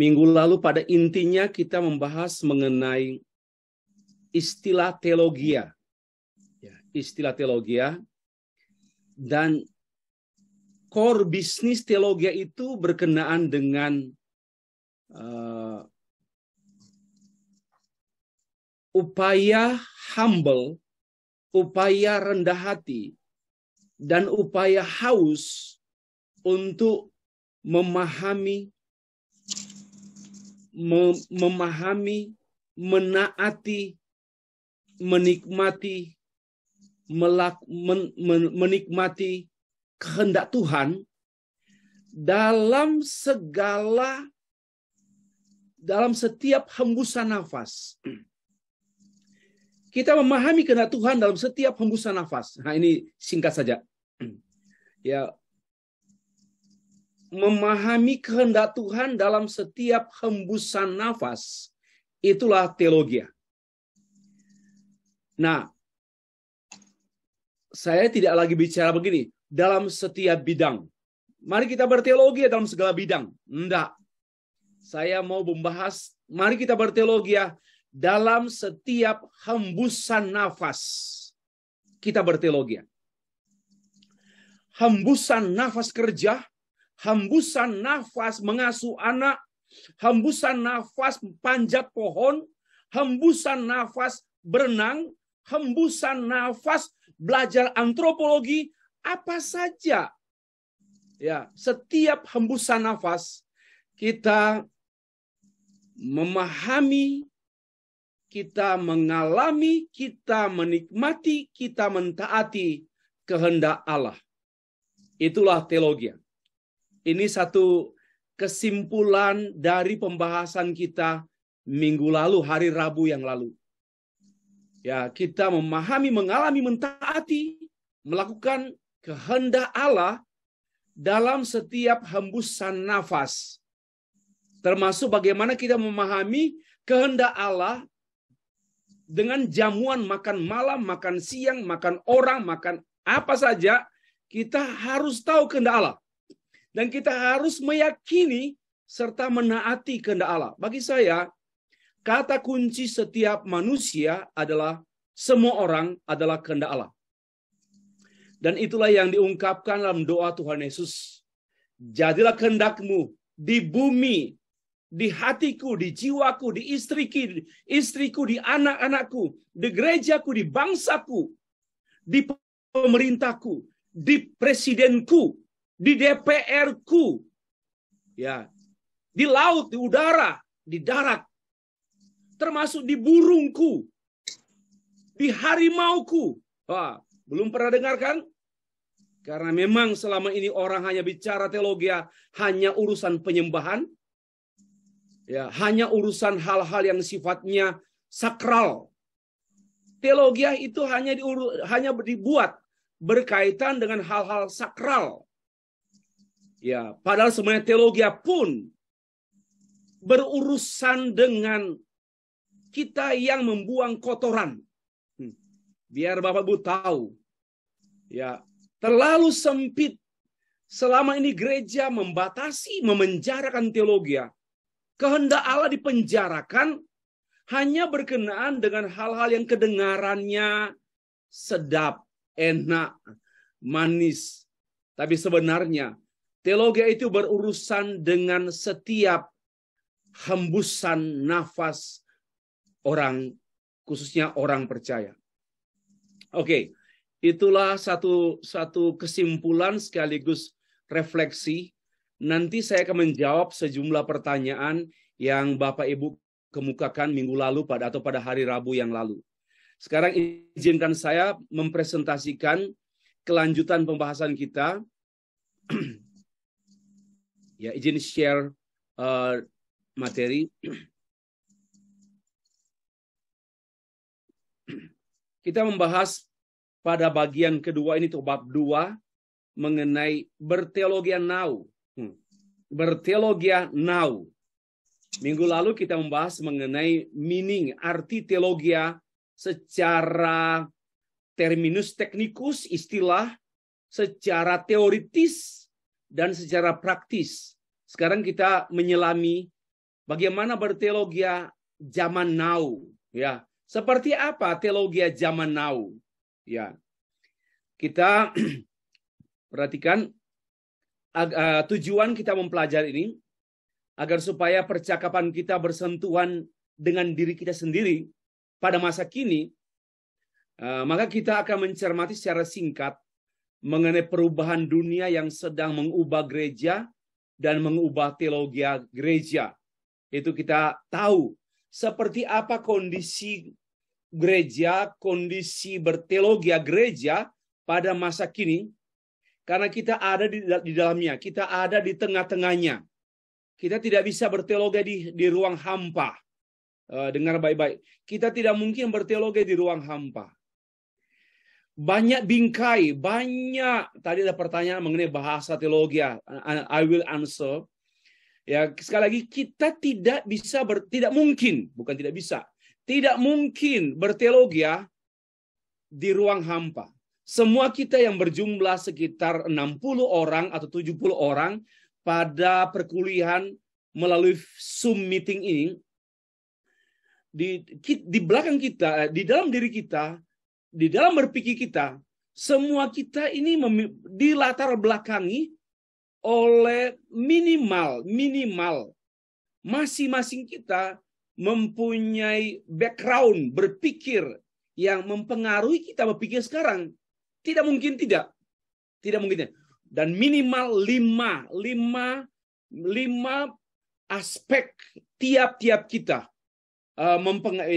Minggu lalu pada intinya kita membahas mengenai istilah teologia. Ya, istilah teologia dan core bisnis teologia itu berkenaan dengan uh, upaya humble, upaya rendah hati, dan upaya haus untuk memahami memahami, menaati, menikmati, melak men men menikmati kehendak Tuhan dalam segala dalam setiap hembusan nafas. Kita memahami kehendak Tuhan dalam setiap hembusan nafas. Nah, ini singkat saja. Ya, memahami kehendak Tuhan dalam setiap hembusan nafas, itulah teologi. Nah, saya tidak lagi bicara begini, dalam setiap bidang. Mari kita berteologi dalam segala bidang. Enggak. Saya mau membahas, mari kita berteologi ya, dalam setiap hembusan nafas. Kita berteologi. Ya. Hembusan nafas kerja hembusan nafas mengasuh anak, hembusan nafas panjat pohon, hembusan nafas berenang, hembusan nafas belajar antropologi, apa saja. Ya, setiap hembusan nafas kita memahami, kita mengalami, kita menikmati, kita mentaati kehendak Allah. Itulah teologi ini satu kesimpulan dari pembahasan kita minggu lalu, hari Rabu yang lalu. Ya, kita memahami, mengalami, mentaati, melakukan kehendak Allah dalam setiap hembusan nafas. Termasuk bagaimana kita memahami kehendak Allah dengan jamuan makan malam, makan siang, makan orang, makan apa saja, kita harus tahu kehendak Allah. Dan kita harus meyakini serta menaati kehendak Allah. Bagi saya, kata kunci setiap manusia adalah semua orang adalah kehendak Allah. Dan itulah yang diungkapkan dalam doa Tuhan Yesus. Jadilah kehendakmu di bumi, di hatiku, di jiwaku, di istriku, di istriku, di anak-anakku, di gerejaku, di bangsaku, di pemerintahku, di presidenku, di dpr ya, di laut, di udara, di darat, termasuk di burungku, di harimauku. Wah, belum pernah dengar kan? Karena memang selama ini orang hanya bicara teologi, ya, hanya urusan penyembahan, ya, hanya urusan hal-hal yang sifatnya sakral. Teologi itu hanya diuru, hanya dibuat berkaitan dengan hal-hal sakral. Ya, padahal semuanya teologi pun berurusan dengan kita yang membuang kotoran. Hmm. Biar Bapak Bu tahu. Ya, terlalu sempit selama ini gereja membatasi, memenjarakan teologi. Ya. Kehendak Allah dipenjarakan hanya berkenaan dengan hal-hal yang kedengarannya sedap, enak, manis. Tapi sebenarnya Teologi itu berurusan dengan setiap hembusan nafas orang, khususnya orang percaya. Oke, okay. itulah satu satu kesimpulan sekaligus refleksi. Nanti saya akan menjawab sejumlah pertanyaan yang Bapak Ibu kemukakan minggu lalu pada atau pada hari Rabu yang lalu. Sekarang izinkan saya mempresentasikan kelanjutan pembahasan kita Ya, izin share uh, materi. Kita membahas pada bagian kedua ini tuh bab dua mengenai berteologia now. Hmm. Berteologia now. Minggu lalu kita membahas mengenai meaning, arti teologia secara terminus teknikus, istilah, secara teoritis, dan secara praktis. Sekarang kita menyelami bagaimana berteologia zaman now, ya. Seperti apa teologia zaman now? Ya. Kita perhatikan eh, tujuan kita mempelajari ini agar supaya percakapan kita bersentuhan dengan diri kita sendiri pada masa kini, eh, maka kita akan mencermati secara singkat mengenai perubahan dunia yang sedang mengubah gereja dan mengubah teologi gereja. Itu kita tahu seperti apa kondisi gereja, kondisi berteologi gereja pada masa kini karena kita ada di, di dalamnya, kita ada di tengah-tengahnya. Kita tidak bisa berteologi di, di ruang hampa. Uh, dengar baik-baik. Kita tidak mungkin berteologi di ruang hampa banyak bingkai, banyak tadi ada pertanyaan mengenai bahasa teologi. Ya. I will answer. Ya, sekali lagi kita tidak bisa ber, tidak mungkin, bukan tidak bisa. Tidak mungkin berteologi ya, di ruang hampa. Semua kita yang berjumlah sekitar 60 orang atau 70 orang pada perkuliahan melalui Zoom meeting ini di di belakang kita, eh, di dalam diri kita di dalam berpikir kita, semua kita ini dilatar belakangi oleh minimal, minimal masing-masing kita mempunyai background berpikir yang mempengaruhi kita berpikir sekarang. Tidak mungkin tidak. Tidak mungkin Dan minimal lima, lima, lima aspek tiap-tiap kita. Uh,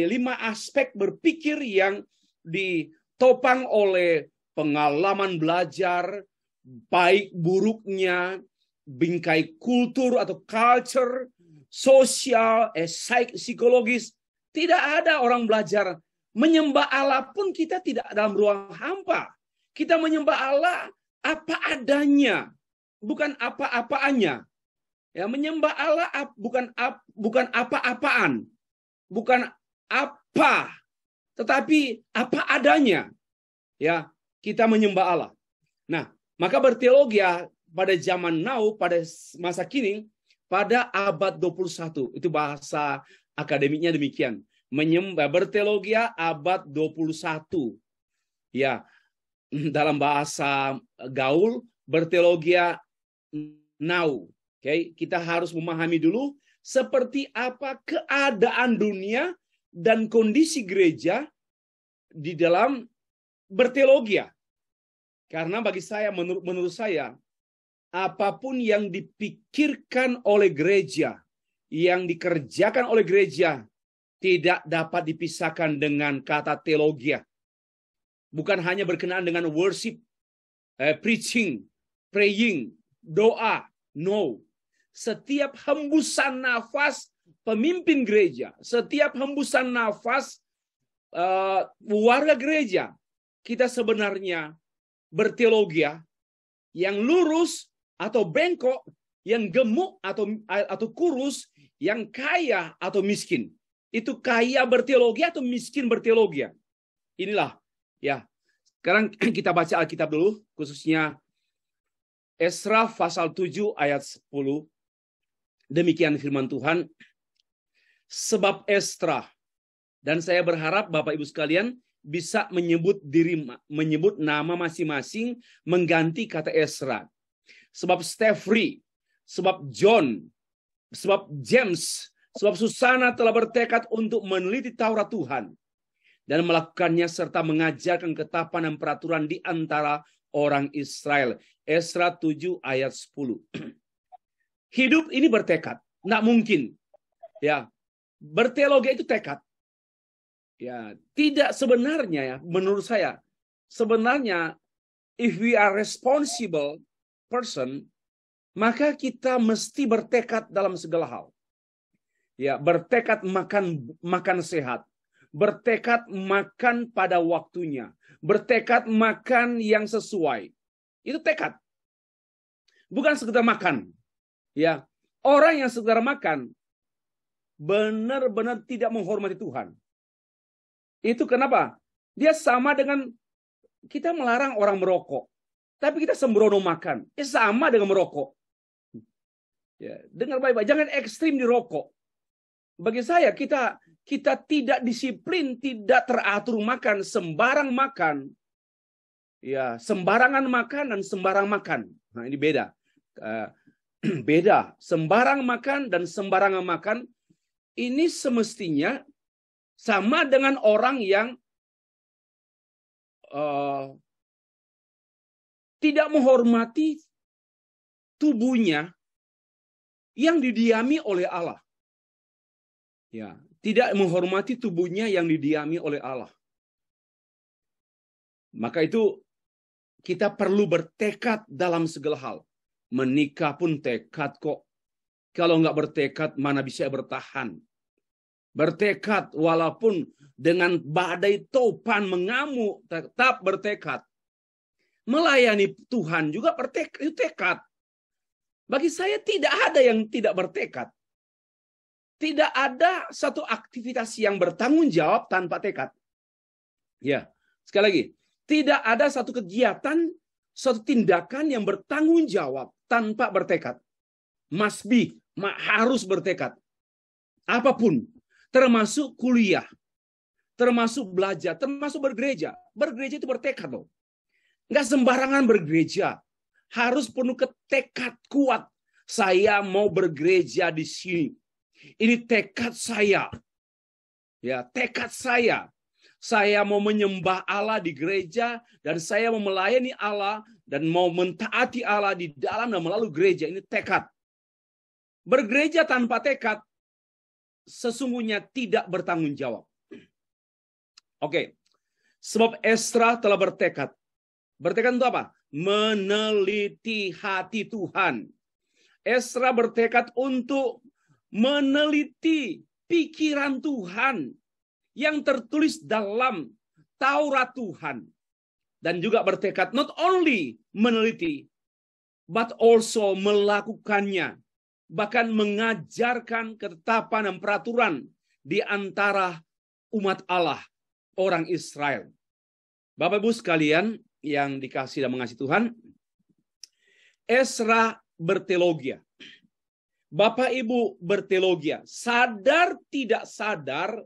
lima aspek berpikir yang ditopang oleh pengalaman belajar, baik buruknya, bingkai kultur atau culture, sosial, eh, psikologis. Tidak ada orang belajar. Menyembah Allah pun kita tidak dalam ruang hampa. Kita menyembah Allah apa adanya, bukan apa-apaannya. Ya, menyembah Allah bukan ap, bukan apa-apaan, bukan apa tetapi apa adanya ya kita menyembah Allah. Nah, maka berteologi ya, pada zaman now pada masa kini pada abad 21 itu bahasa akademiknya demikian menyembah berteologi ya, abad 21 ya dalam bahasa gaul berteologi ya, now oke okay? kita harus memahami dulu seperti apa keadaan dunia dan kondisi gereja di dalam berteologia. Ya. Karena bagi saya, menurut, menurut saya, apapun yang dipikirkan oleh gereja, yang dikerjakan oleh gereja, tidak dapat dipisahkan dengan kata teologia. Ya. Bukan hanya berkenaan dengan worship, eh, preaching, praying, doa. No. Setiap hembusan nafas pemimpin gereja, setiap hembusan nafas uh, warga gereja, kita sebenarnya berteologi ya, yang lurus atau bengkok, yang gemuk atau atau kurus, yang kaya atau miskin. Itu kaya berteologi atau miskin berteologi. Ya? Inilah ya. Sekarang kita baca Alkitab dulu, khususnya Esra pasal 7 ayat 10. Demikian firman Tuhan sebab Estra. Dan saya berharap Bapak Ibu sekalian bisa menyebut diri menyebut nama masing-masing mengganti kata Esra. Sebab Stefri, sebab John, sebab James, sebab Susana telah bertekad untuk meneliti Taurat Tuhan dan melakukannya serta mengajarkan ketapan dan peraturan di antara orang Israel. Esra 7 ayat 10. Hidup ini bertekad, tidak mungkin. Ya, berteologi itu tekad. Ya, tidak sebenarnya ya menurut saya sebenarnya if we are responsible person maka kita mesti bertekad dalam segala hal. Ya, bertekad makan makan sehat, bertekad makan pada waktunya, bertekad makan yang sesuai. Itu tekad. Bukan sekedar makan. Ya, orang yang sekedar makan benar-benar tidak menghormati Tuhan. Itu kenapa? Dia sama dengan kita melarang orang merokok, tapi kita sembrono makan. Ya sama dengan merokok. Ya, dengar baik-baik, jangan ekstrim di rokok. Bagi saya kita kita tidak disiplin, tidak teratur makan, sembarang makan. Ya, sembarangan makan dan sembarang makan. Nah, ini beda. Uh, beda, sembarang makan dan sembarangan makan ini semestinya sama dengan orang yang uh, tidak menghormati tubuhnya yang didiami oleh Allah. Ya, tidak menghormati tubuhnya yang didiami oleh Allah. Maka itu kita perlu bertekad dalam segala hal. Menikah pun tekad kok. Kalau nggak bertekad, mana bisa bertahan? Bertekad walaupun dengan badai topan mengamuk, tetap bertekad. Melayani Tuhan juga bertekad. Bagi saya tidak ada yang tidak bertekad. Tidak ada satu aktivitas yang bertanggung jawab tanpa tekad. Ya, sekali lagi, tidak ada satu kegiatan, satu tindakan yang bertanggung jawab tanpa bertekad. Must be harus bertekad. Apapun, termasuk kuliah, termasuk belajar, termasuk bergereja. Bergereja itu bertekad loh. Nggak sembarangan bergereja. Harus penuh ketekad kuat. Saya mau bergereja di sini. Ini tekad saya. Ya, tekad saya. Saya mau menyembah Allah di gereja dan saya mau melayani Allah dan mau mentaati Allah di dalam dan melalui gereja. Ini tekad. Bergereja tanpa tekad sesungguhnya tidak bertanggung jawab. Oke. Okay. Sebab Esra telah bertekad. Bertekad itu apa? Meneliti hati Tuhan. Esra bertekad untuk meneliti pikiran Tuhan yang tertulis dalam Taurat Tuhan. Dan juga bertekad not only meneliti, but also melakukannya bahkan mengajarkan ketetapan dan peraturan di antara umat Allah, orang Israel. Bapak Ibu sekalian yang dikasih dan mengasihi Tuhan, Esra berteologia. Bapak Ibu berteologia, sadar tidak sadar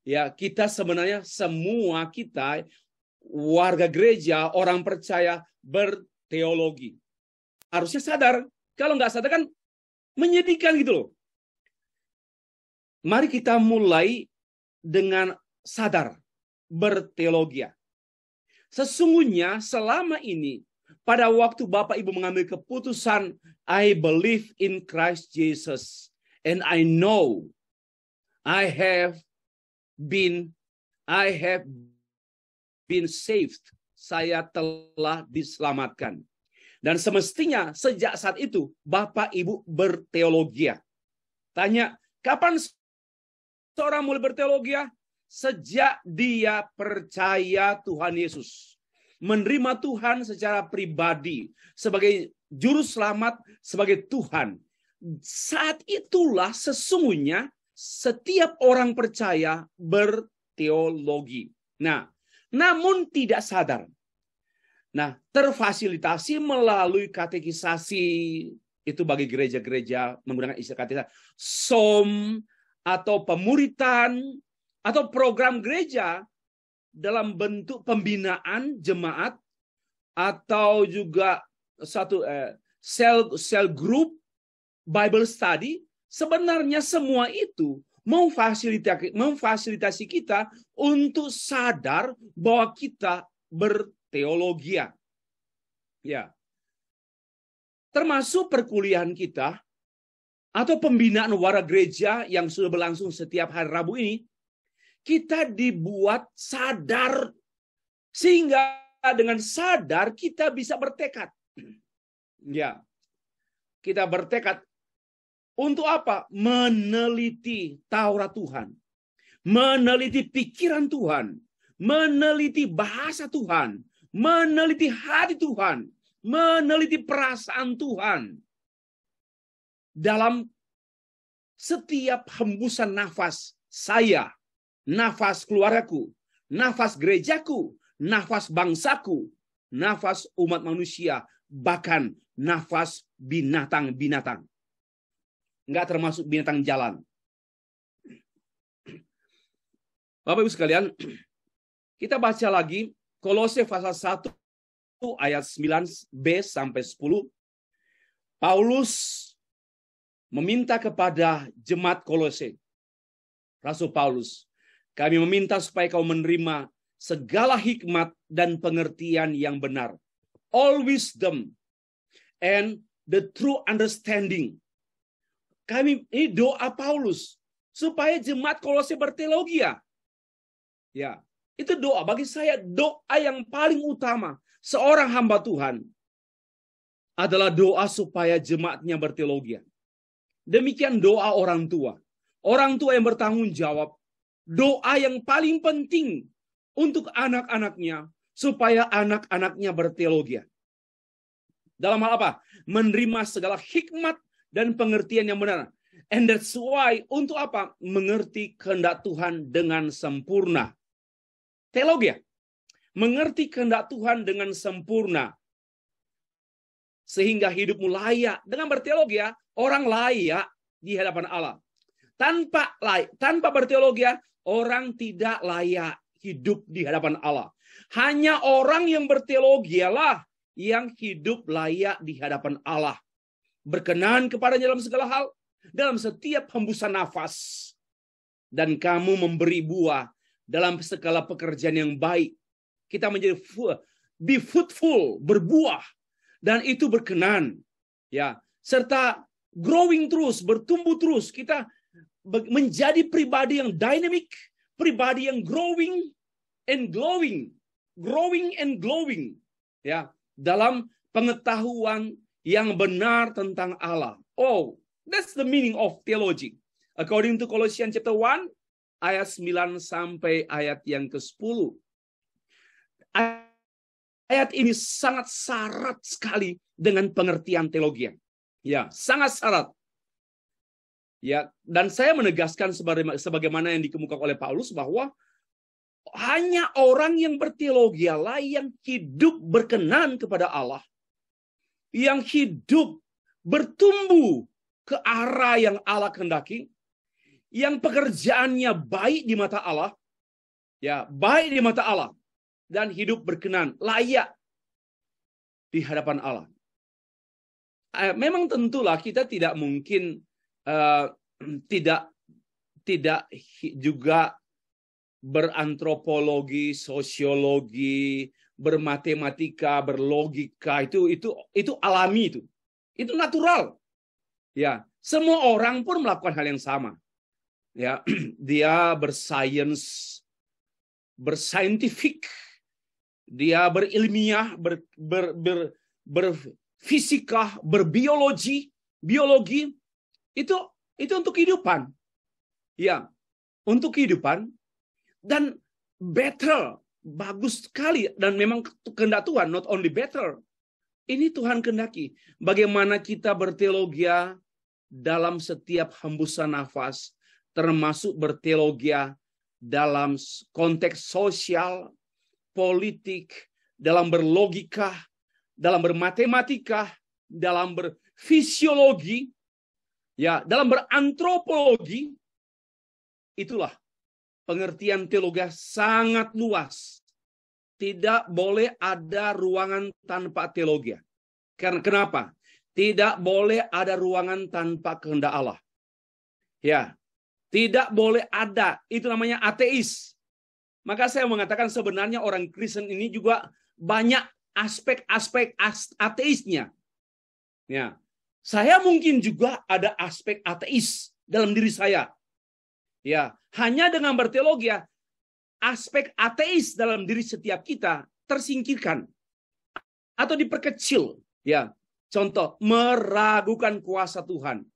ya kita sebenarnya semua kita warga gereja, orang percaya berteologi. Harusnya sadar. Kalau nggak sadar kan Menyedihkan gitu loh. Mari kita mulai dengan sadar berteologi. Sesungguhnya selama ini pada waktu Bapak Ibu mengambil keputusan I believe in Christ Jesus and I know I have been I have been saved. Saya telah diselamatkan. Dan semestinya sejak saat itu Bapak Ibu berteologia. Tanya, kapan seorang mulai berteologia? Sejak dia percaya Tuhan Yesus. Menerima Tuhan secara pribadi sebagai juru selamat, sebagai Tuhan. Saat itulah sesungguhnya setiap orang percaya berteologi. Nah, namun tidak sadar Nah, terfasilitasi melalui katekisasi itu bagi gereja-gereja menggunakan istilah katekisasi som atau pemuritan atau program gereja dalam bentuk pembinaan jemaat atau juga satu eh, sel sel group Bible study sebenarnya semua itu memfasilitasi memfasilitasi kita untuk sadar bahwa kita ber teologia. Ya. ya. Termasuk perkuliahan kita atau pembinaan warga gereja yang sudah berlangsung setiap hari Rabu ini, kita dibuat sadar sehingga dengan sadar kita bisa bertekad. Ya. Kita bertekad untuk apa? Meneliti Taurat Tuhan. Meneliti pikiran Tuhan. Meneliti bahasa Tuhan meneliti hati Tuhan, meneliti perasaan Tuhan dalam setiap hembusan nafas saya, nafas keluargaku, nafas gerejaku, nafas bangsaku, nafas umat manusia, bahkan nafas binatang-binatang. Enggak termasuk binatang jalan. Bapak Ibu sekalian, kita baca lagi Kolose pasal 1 ayat 9b sampai 10 Paulus meminta kepada jemaat Kolose Rasul Paulus kami meminta supaya kau menerima segala hikmat dan pengertian yang benar all wisdom and the true understanding. Kami ini doa Paulus supaya jemaat Kolose berteologia Ya. Itu doa. Bagi saya doa yang paling utama seorang hamba Tuhan adalah doa supaya jemaatnya berteologi. Demikian doa orang tua. Orang tua yang bertanggung jawab. Doa yang paling penting untuk anak-anaknya supaya anak-anaknya berteologi. Dalam hal apa? Menerima segala hikmat dan pengertian yang benar. And that's why untuk apa? Mengerti kehendak Tuhan dengan sempurna ya, Mengerti kehendak Tuhan dengan sempurna. Sehingga hidupmu layak. Dengan berteologi, ya, orang layak di hadapan Allah. Tanpa layak, tanpa berteologi, ya, orang tidak layak hidup di hadapan Allah. Hanya orang yang berteologi lah yang hidup layak di hadapan Allah. Berkenan kepadanya dalam segala hal, dalam setiap hembusan nafas. Dan kamu memberi buah dalam segala pekerjaan yang baik. Kita menjadi be fruitful, berbuah dan itu berkenan. Ya, serta growing terus, bertumbuh terus. Kita menjadi pribadi yang dynamic, pribadi yang growing and glowing, growing and glowing. Ya, dalam pengetahuan yang benar tentang Allah. Oh, that's the meaning of theology. According to Colossians chapter 1, ayat 9 sampai ayat yang ke-10. Ayat ini sangat syarat sekali dengan pengertian teologi. Ya, sangat syarat. Ya, dan saya menegaskan sebagaimana yang dikemukakan oleh Paulus bahwa hanya orang yang berteologi lah yang hidup berkenan kepada Allah. Yang hidup bertumbuh ke arah yang Allah kehendaki yang pekerjaannya baik di mata Allah, ya baik di mata Allah dan hidup berkenan, layak di hadapan Allah. Eh, memang tentulah kita tidak mungkin uh, tidak tidak juga berantropologi, sosiologi, bermatematika, berlogika itu itu itu alami itu. Itu natural. Ya, semua orang pun melakukan hal yang sama ya dia bersains bersaintifik dia berilmiah ber, ber, ber, fisika berbiologi biologi itu itu untuk kehidupan ya untuk kehidupan dan better bagus sekali dan memang kehendak Tuhan not only better ini Tuhan kendaki bagaimana kita berteologia dalam setiap hembusan nafas termasuk berteologia dalam konteks sosial, politik, dalam berlogika, dalam bermatematika, dalam berfisiologi, ya, dalam berantropologi. Itulah pengertian teologi sangat luas. Tidak boleh ada ruangan tanpa teologi. Karena kenapa? Tidak boleh ada ruangan tanpa kehendak Allah. Ya, tidak boleh ada. Itu namanya ateis. Maka saya mengatakan sebenarnya orang Kristen ini juga banyak aspek-aspek ateisnya. Ya. Saya mungkin juga ada aspek ateis dalam diri saya. Ya, hanya dengan berteologi ya, aspek ateis dalam diri setiap kita tersingkirkan atau diperkecil, ya. Contoh, meragukan kuasa Tuhan.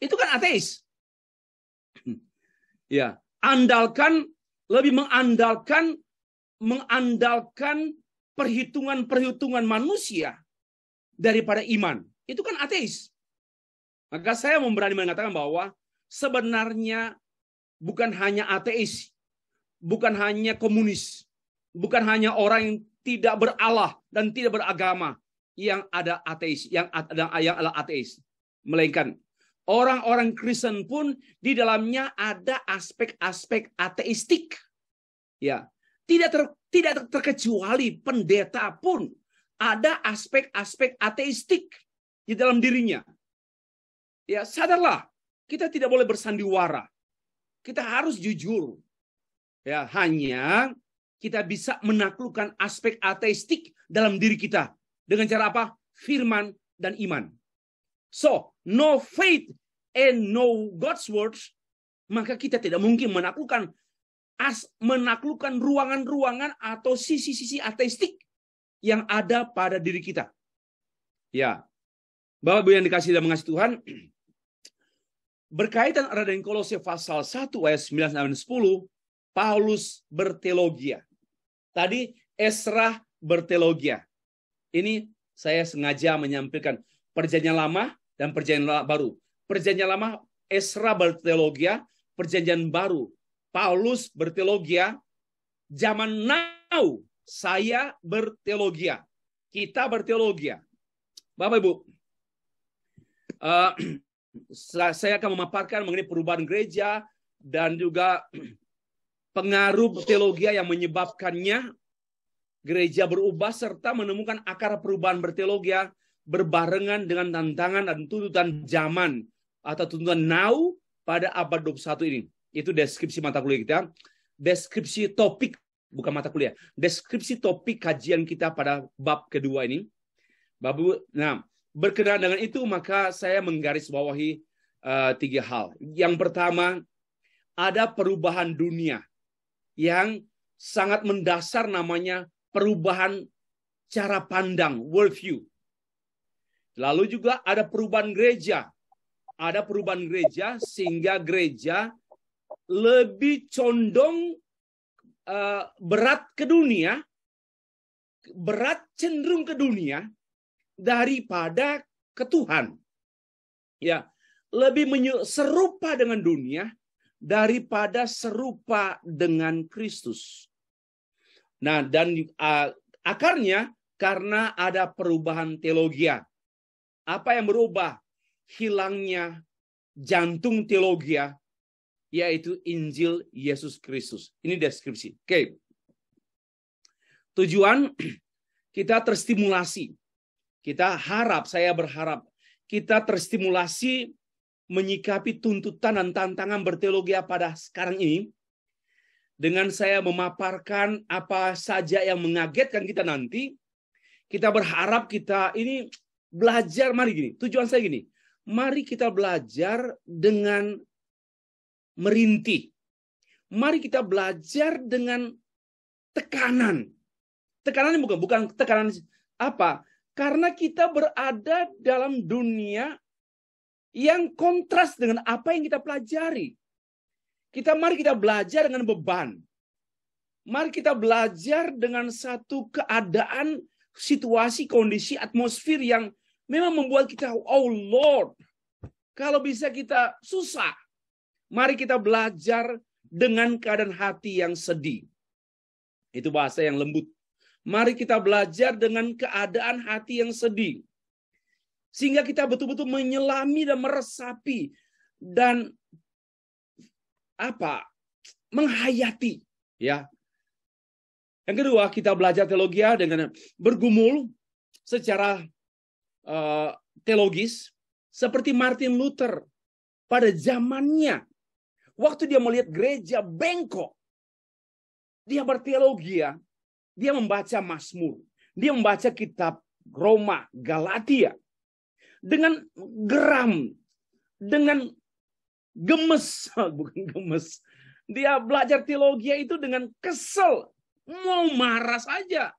Itu kan ateis ya, andalkan lebih mengandalkan mengandalkan perhitungan-perhitungan manusia daripada iman. Itu kan ateis. Maka saya memberani mengatakan bahwa sebenarnya bukan hanya ateis, bukan hanya komunis, bukan hanya orang yang tidak berallah dan tidak beragama yang ada ateis, yang ada yang adalah ateis, melainkan Orang-orang Kristen pun di dalamnya ada aspek-aspek ateistik. Ya, tidak ter, tidak terkecuali pendeta pun ada aspek-aspek ateistik di dalam dirinya. Ya, sadarlah, kita tidak boleh bersandiwara. Kita harus jujur. Ya, hanya kita bisa menaklukkan aspek ateistik dalam diri kita dengan cara apa? Firman dan iman. So, no faith and no God's words, maka kita tidak mungkin menaklukkan as menaklukkan ruangan-ruangan atau sisi-sisi ateistik yang ada pada diri kita. Ya. Bapak Ibu yang dikasih dan mengasihi Tuhan, berkaitan erat dengan Kolose pasal 1 ayat 9 dan 10, Paulus bertelogia. Tadi Esra bertelogia. Ini saya sengaja menyampaikan perjanjian lama dan perjanjian baru. Perjanjian lama Esra berteologia, perjanjian baru Paulus berteologia, zaman now saya berteologia. Kita berteologia. Bapak Ibu, uh, saya akan memaparkan mengenai perubahan gereja dan juga pengaruh teologia yang menyebabkannya gereja berubah serta menemukan akar perubahan berteologia berbarengan dengan tantangan dan tuntutan zaman atau tuntutan now pada abad 21 ini. Itu deskripsi mata kuliah kita. Deskripsi topik, bukan mata kuliah. Deskripsi topik kajian kita pada bab kedua ini. Bab, nah, berkenaan dengan itu maka saya menggarisbawahi uh, tiga hal. Yang pertama, ada perubahan dunia yang sangat mendasar namanya perubahan cara pandang, worldview. Lalu juga ada perubahan gereja. Ada perubahan gereja sehingga gereja lebih condong eh, berat ke dunia, berat cenderung ke dunia daripada ke Tuhan. Ya, lebih serupa dengan dunia daripada serupa dengan Kristus. Nah, dan eh, akarnya karena ada perubahan teologia apa yang berubah? Hilangnya jantung teologia, yaitu Injil Yesus Kristus. Ini deskripsi. Oke. Okay. Tujuan kita terstimulasi. Kita harap, saya berharap, kita terstimulasi menyikapi tuntutan dan tantangan berteologi pada sekarang ini dengan saya memaparkan apa saja yang mengagetkan kita nanti. Kita berharap kita ini belajar mari gini tujuan saya gini mari kita belajar dengan merintih mari kita belajar dengan tekanan tekanan ini bukan bukan tekanan apa karena kita berada dalam dunia yang kontras dengan apa yang kita pelajari kita mari kita belajar dengan beban mari kita belajar dengan satu keadaan situasi, kondisi, atmosfer yang memang membuat kita, oh Lord, kalau bisa kita susah. Mari kita belajar dengan keadaan hati yang sedih. Itu bahasa yang lembut. Mari kita belajar dengan keadaan hati yang sedih. Sehingga kita betul-betul menyelami dan meresapi dan apa menghayati ya yang kedua, kita belajar teologi dengan bergumul secara uh, teologis seperti Martin Luther pada zamannya. Waktu dia melihat gereja bengkok, dia berteologi, dia membaca Mazmur, dia membaca kitab Roma, Galatia. Dengan geram, dengan gemes, bukan gemes. Dia belajar teologi itu dengan kesel, Mau marah saja.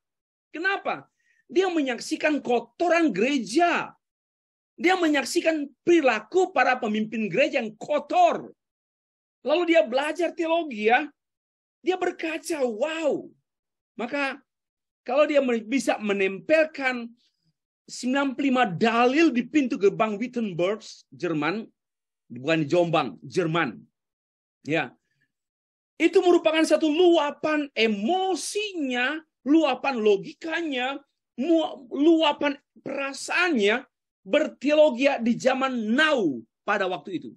Kenapa? Dia menyaksikan kotoran gereja. Dia menyaksikan perilaku para pemimpin gereja yang kotor. Lalu dia belajar teologi ya. Dia berkaca, wow. Maka kalau dia bisa menempelkan 95 dalil di pintu gerbang Wittenberg, Jerman, bukan di Jombang, Jerman. Ya. Itu merupakan satu luapan emosinya, luapan logikanya, luapan perasaannya berteologi di zaman now pada waktu itu.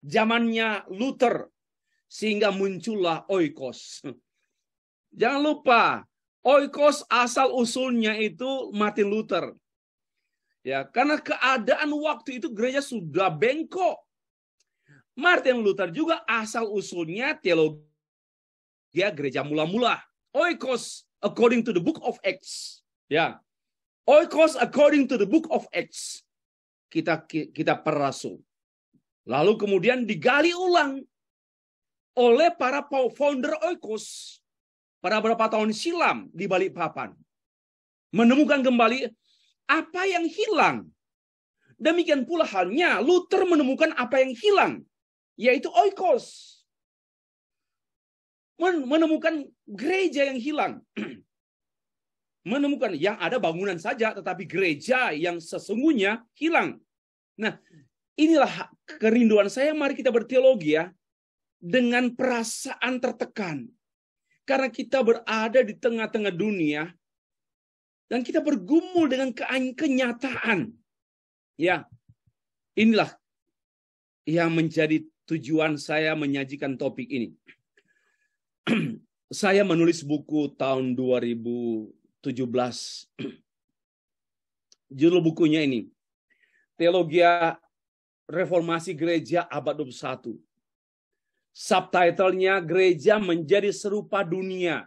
Zamannya Luther sehingga muncullah oikos. Jangan lupa, oikos asal usulnya itu Martin Luther. Ya, karena keadaan waktu itu gereja sudah bengkok. Martin Luther juga asal usulnya teologi gereja mula-mula. Oikos according to the book of Acts. Ya. Oikos according to the book of Acts. Kita kita perasul. Lalu kemudian digali ulang oleh para founder Oikos pada beberapa tahun silam di balik papan. Menemukan kembali apa yang hilang. Demikian pula halnya Luther menemukan apa yang hilang yaitu oikos. Menemukan gereja yang hilang. Menemukan yang ada bangunan saja, tetapi gereja yang sesungguhnya hilang. Nah, inilah kerinduan saya. Mari kita berteologi ya. Dengan perasaan tertekan. Karena kita berada di tengah-tengah dunia. Dan kita bergumul dengan kenyataan. Ya, inilah yang menjadi tujuan saya menyajikan topik ini. saya menulis buku tahun 2017. Judul bukunya ini, Teologia Reformasi Gereja Abad 21. Subtitlenya Gereja Menjadi Serupa Dunia.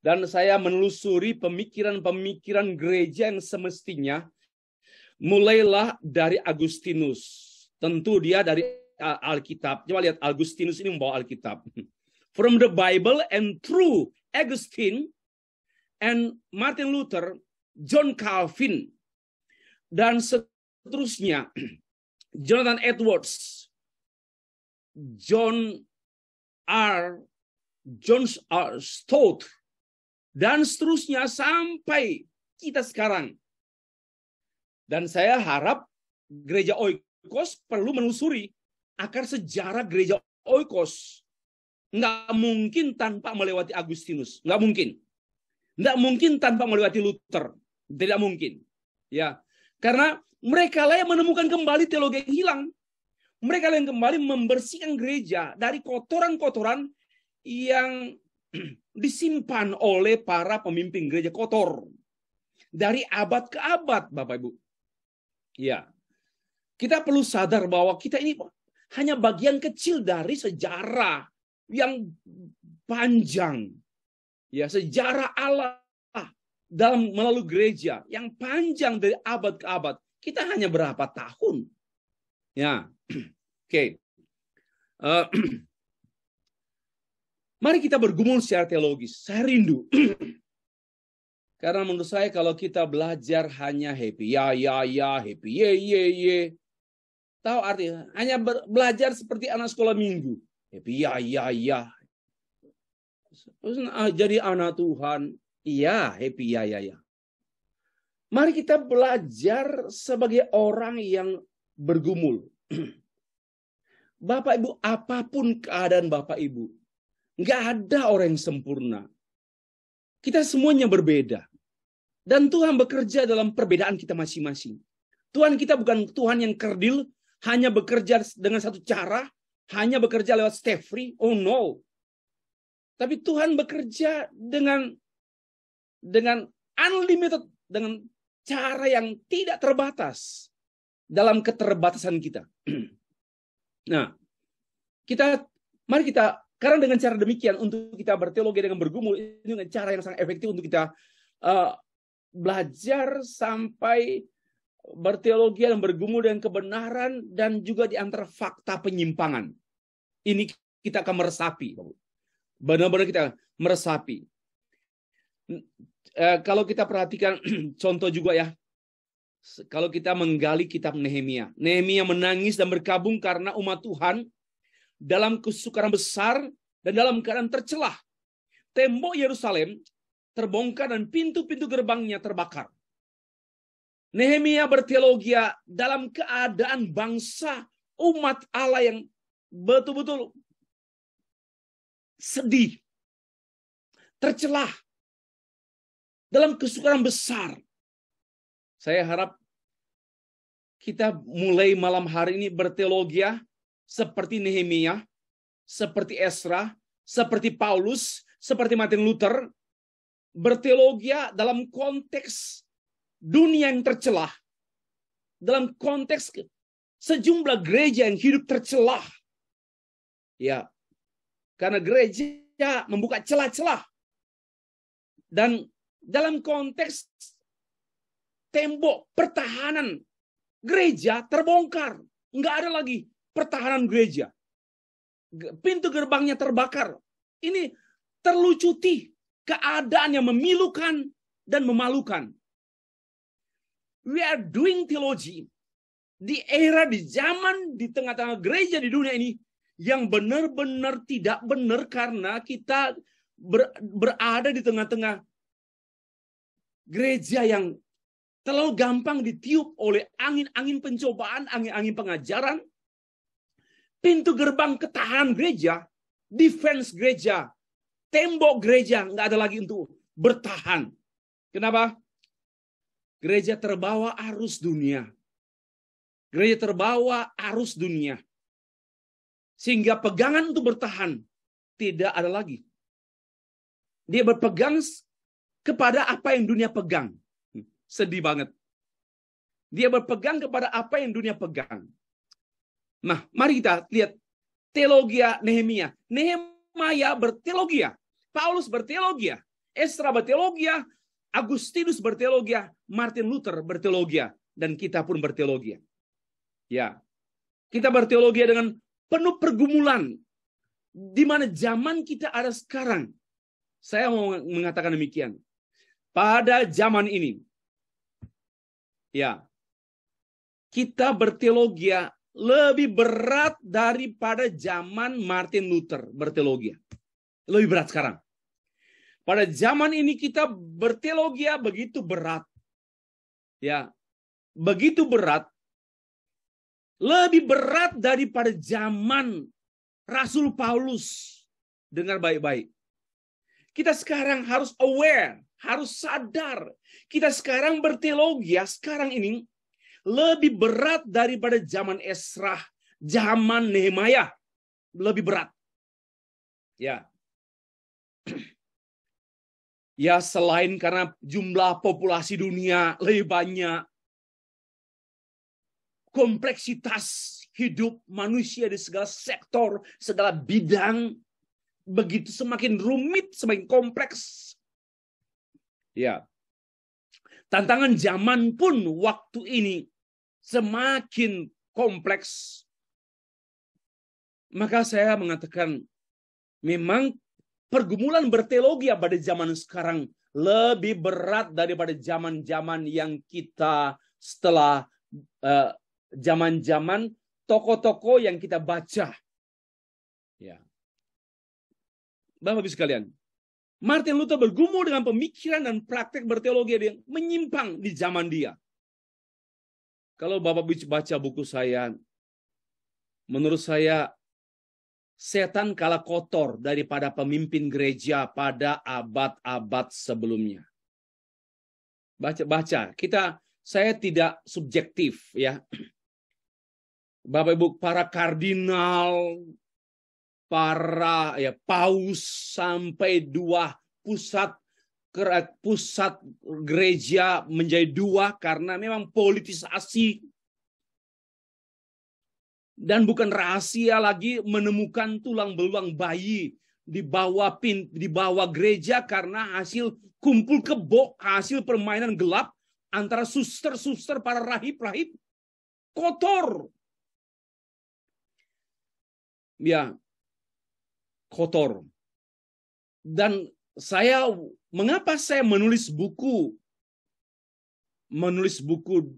Dan saya menelusuri pemikiran-pemikiran gereja yang semestinya mulailah dari Agustinus. Tentu dia dari Alkitab. Coba lihat Agustinus ini membawa Alkitab. From the Bible and through Augustine and Martin Luther, John Calvin, dan seterusnya, Jonathan Edwards, John R. John R. Stott, dan seterusnya sampai kita sekarang. Dan saya harap gereja Oikos perlu menelusuri akar sejarah gereja Oikos nggak mungkin tanpa melewati Agustinus, nggak mungkin, nggak mungkin tanpa melewati Luther, tidak mungkin, ya, karena mereka lah yang menemukan kembali teologi yang hilang, mereka lah yang kembali membersihkan gereja dari kotoran-kotoran yang disimpan oleh para pemimpin gereja kotor dari abad ke abad, Bapak Ibu. Ya. Kita perlu sadar bahwa kita ini hanya bagian kecil dari sejarah yang panjang. Ya, sejarah Allah dalam melalui gereja yang panjang dari abad ke abad. Kita hanya berapa tahun? Ya. Oke. Okay. Uh, eh, mari kita bergumul secara teologis. Saya rindu. Karena menurut saya kalau kita belajar hanya happy ya ya ya, happy ye ye ye, Tahu artinya? Hanya belajar seperti anak sekolah minggu. Ya, ya ya Jadi anak Tuhan. Iya, happy, ya ya ya. Mari kita belajar sebagai orang yang bergumul. Bapak Ibu, apapun keadaan Bapak Ibu, nggak ada orang yang sempurna. Kita semuanya berbeda. Dan Tuhan bekerja dalam perbedaan kita masing-masing. Tuhan kita bukan Tuhan yang kerdil, hanya bekerja dengan satu cara, hanya bekerja lewat step free. Oh no. Tapi Tuhan bekerja dengan dengan unlimited dengan cara yang tidak terbatas dalam keterbatasan kita. nah, kita mari kita karena dengan cara demikian untuk kita berteologi dengan bergumul ini dengan cara yang sangat efektif untuk kita uh, belajar sampai berteologi yang bergumul dengan kebenaran dan juga di antara fakta penyimpangan. Ini kita akan meresapi. Benar-benar kita meresapi. E, kalau kita perhatikan contoh juga ya. Kalau kita menggali kitab Nehemia. Nehemia menangis dan berkabung karena umat Tuhan dalam kesukaran besar dan dalam keadaan tercelah. Tembok Yerusalem terbongkar dan pintu-pintu gerbangnya terbakar. Nehemia berteologi dalam keadaan bangsa umat Allah yang betul-betul sedih, tercelah dalam kesukaran besar. Saya harap kita mulai malam hari ini berteologi seperti Nehemia, seperti Esra, seperti Paulus, seperti Martin Luther, berteologi dalam konteks dunia yang tercelah dalam konteks sejumlah gereja yang hidup tercelah. Ya. Karena gereja membuka celah-celah. Dan dalam konteks tembok pertahanan gereja terbongkar. Nggak ada lagi pertahanan gereja. Pintu gerbangnya terbakar. Ini terlucuti keadaan yang memilukan dan memalukan we are doing theology di era di zaman di tengah-tengah gereja di dunia ini yang benar-benar tidak benar karena kita ber, berada di tengah-tengah gereja yang terlalu gampang ditiup oleh angin-angin pencobaan, angin-angin pengajaran. Pintu gerbang ketahanan gereja, defense gereja, tembok gereja nggak ada lagi untuk bertahan. Kenapa? Gereja terbawa arus dunia. Gereja terbawa arus dunia. Sehingga pegangan untuk bertahan tidak ada lagi. Dia berpegang kepada apa yang dunia pegang. Hmm, sedih banget. Dia berpegang kepada apa yang dunia pegang. Nah, mari kita lihat teologia Nehemia. Nehemia berteologia. Paulus berteologia. Esra berteologia. Agustinus berteologi, Martin Luther berteologi, dan kita pun berteologi. Ya, kita berteologi dengan penuh pergumulan di mana zaman kita ada sekarang. Saya mau mengatakan demikian. Pada zaman ini, ya, kita berteologi lebih berat daripada zaman Martin Luther berteologi. Lebih berat sekarang. Pada zaman ini kita berteologi begitu berat. Ya. Begitu berat. Lebih berat daripada zaman Rasul Paulus. Dengar baik-baik. Kita sekarang harus aware, harus sadar. Kita sekarang berteologi sekarang ini lebih berat daripada zaman Esra, zaman Nehemia. Lebih berat. Ya. Ya selain karena jumlah populasi dunia lebih banyak, kompleksitas hidup manusia di segala sektor, segala bidang begitu semakin rumit, semakin kompleks. Ya. Tantangan zaman pun waktu ini semakin kompleks. Maka saya mengatakan memang pergumulan berteologi pada zaman sekarang lebih berat daripada zaman-zaman yang kita setelah eh, zaman-zaman toko-toko yang kita baca. Ya. Bapak-Ibu sekalian, Martin Luther bergumul dengan pemikiran dan praktek berteologi yang menyimpang di zaman dia. Kalau Bapak baca buku saya, menurut saya setan kalah kotor daripada pemimpin gereja pada abad-abad sebelumnya. Baca baca, kita saya tidak subjektif ya. Bapak Ibu para kardinal, para ya paus sampai dua pusat pusat gereja menjadi dua karena memang politisasi dan bukan rahasia lagi menemukan tulang belulang bayi di bawah pin di bawah gereja karena hasil kumpul kebo hasil permainan gelap antara suster-suster para rahib-rahib kotor ya kotor dan saya mengapa saya menulis buku menulis buku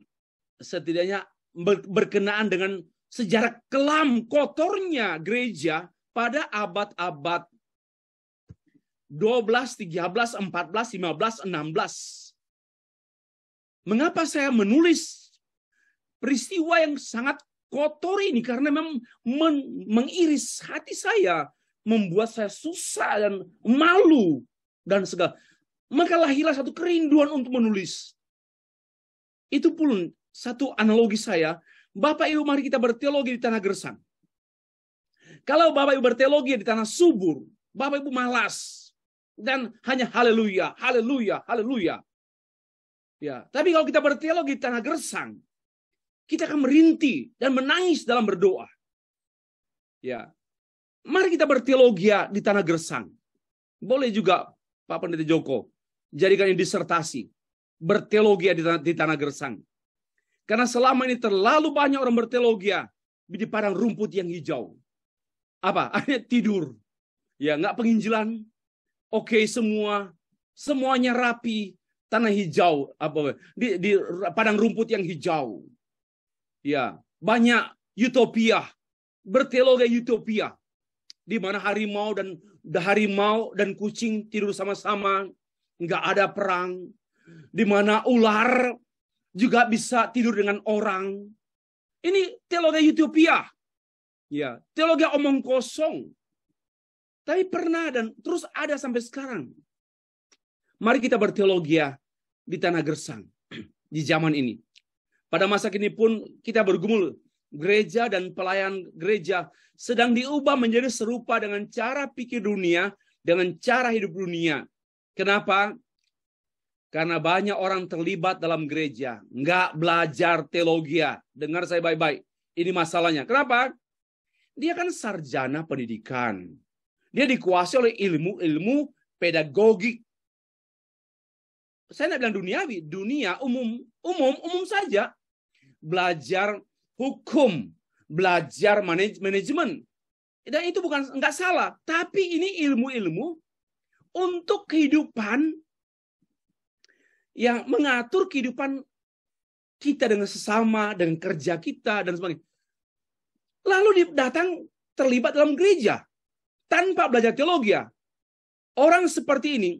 setidaknya berkenaan dengan sejarah kelam kotornya gereja pada abad-abad 12, 13, 14, 15, 16. Mengapa saya menulis peristiwa yang sangat kotor ini? Karena memang mengiris hati saya, membuat saya susah dan malu dan segala. Maka lahirlah satu kerinduan untuk menulis. Itu pun satu analogi saya Bapak Ibu mari kita berteologi di tanah gersang. Kalau Bapak Ibu berteologi di tanah subur, Bapak Ibu malas dan hanya haleluya, haleluya, haleluya. Ya, tapi kalau kita berteologi di tanah gersang, kita akan merintih dan menangis dalam berdoa. Ya. Mari kita berteologi ya di tanah gersang. Boleh juga Pak Pendeta Joko jadikan ini disertasi berteologi ya di tanah, di tanah gersang. Karena selama ini terlalu banyak orang berteologia di padang rumput yang hijau. Apa? Akhirnya tidur. Ya, nggak penginjilan. Oke okay, semua. Semuanya rapi. Tanah hijau. apa Di, di padang rumput yang hijau. Ya, banyak utopia. Berteologi utopia. Di mana harimau dan harimau dan kucing tidur sama-sama. Nggak ada perang. Di mana ular juga bisa tidur dengan orang. Ini teologi utopia. Ya, teologi omong kosong. Tapi pernah dan terus ada sampai sekarang. Mari kita berteologi ya di tanah gersang di zaman ini. Pada masa kini pun kita bergumul gereja dan pelayan gereja sedang diubah menjadi serupa dengan cara pikir dunia, dengan cara hidup dunia. Kenapa? Karena banyak orang terlibat dalam gereja. Nggak belajar teologia. Ya. Dengar saya baik-baik. Ini masalahnya. Kenapa? Dia kan sarjana pendidikan. Dia dikuasai oleh ilmu-ilmu pedagogik. Saya tidak bilang duniawi. Dunia umum. Umum, umum saja. Belajar hukum. Belajar manaj manajemen. Dan itu bukan nggak salah. Tapi ini ilmu-ilmu untuk kehidupan yang mengatur kehidupan kita dengan sesama, dengan kerja kita, dan sebagainya. Lalu datang terlibat dalam gereja tanpa belajar teologi. Ya. Orang seperti ini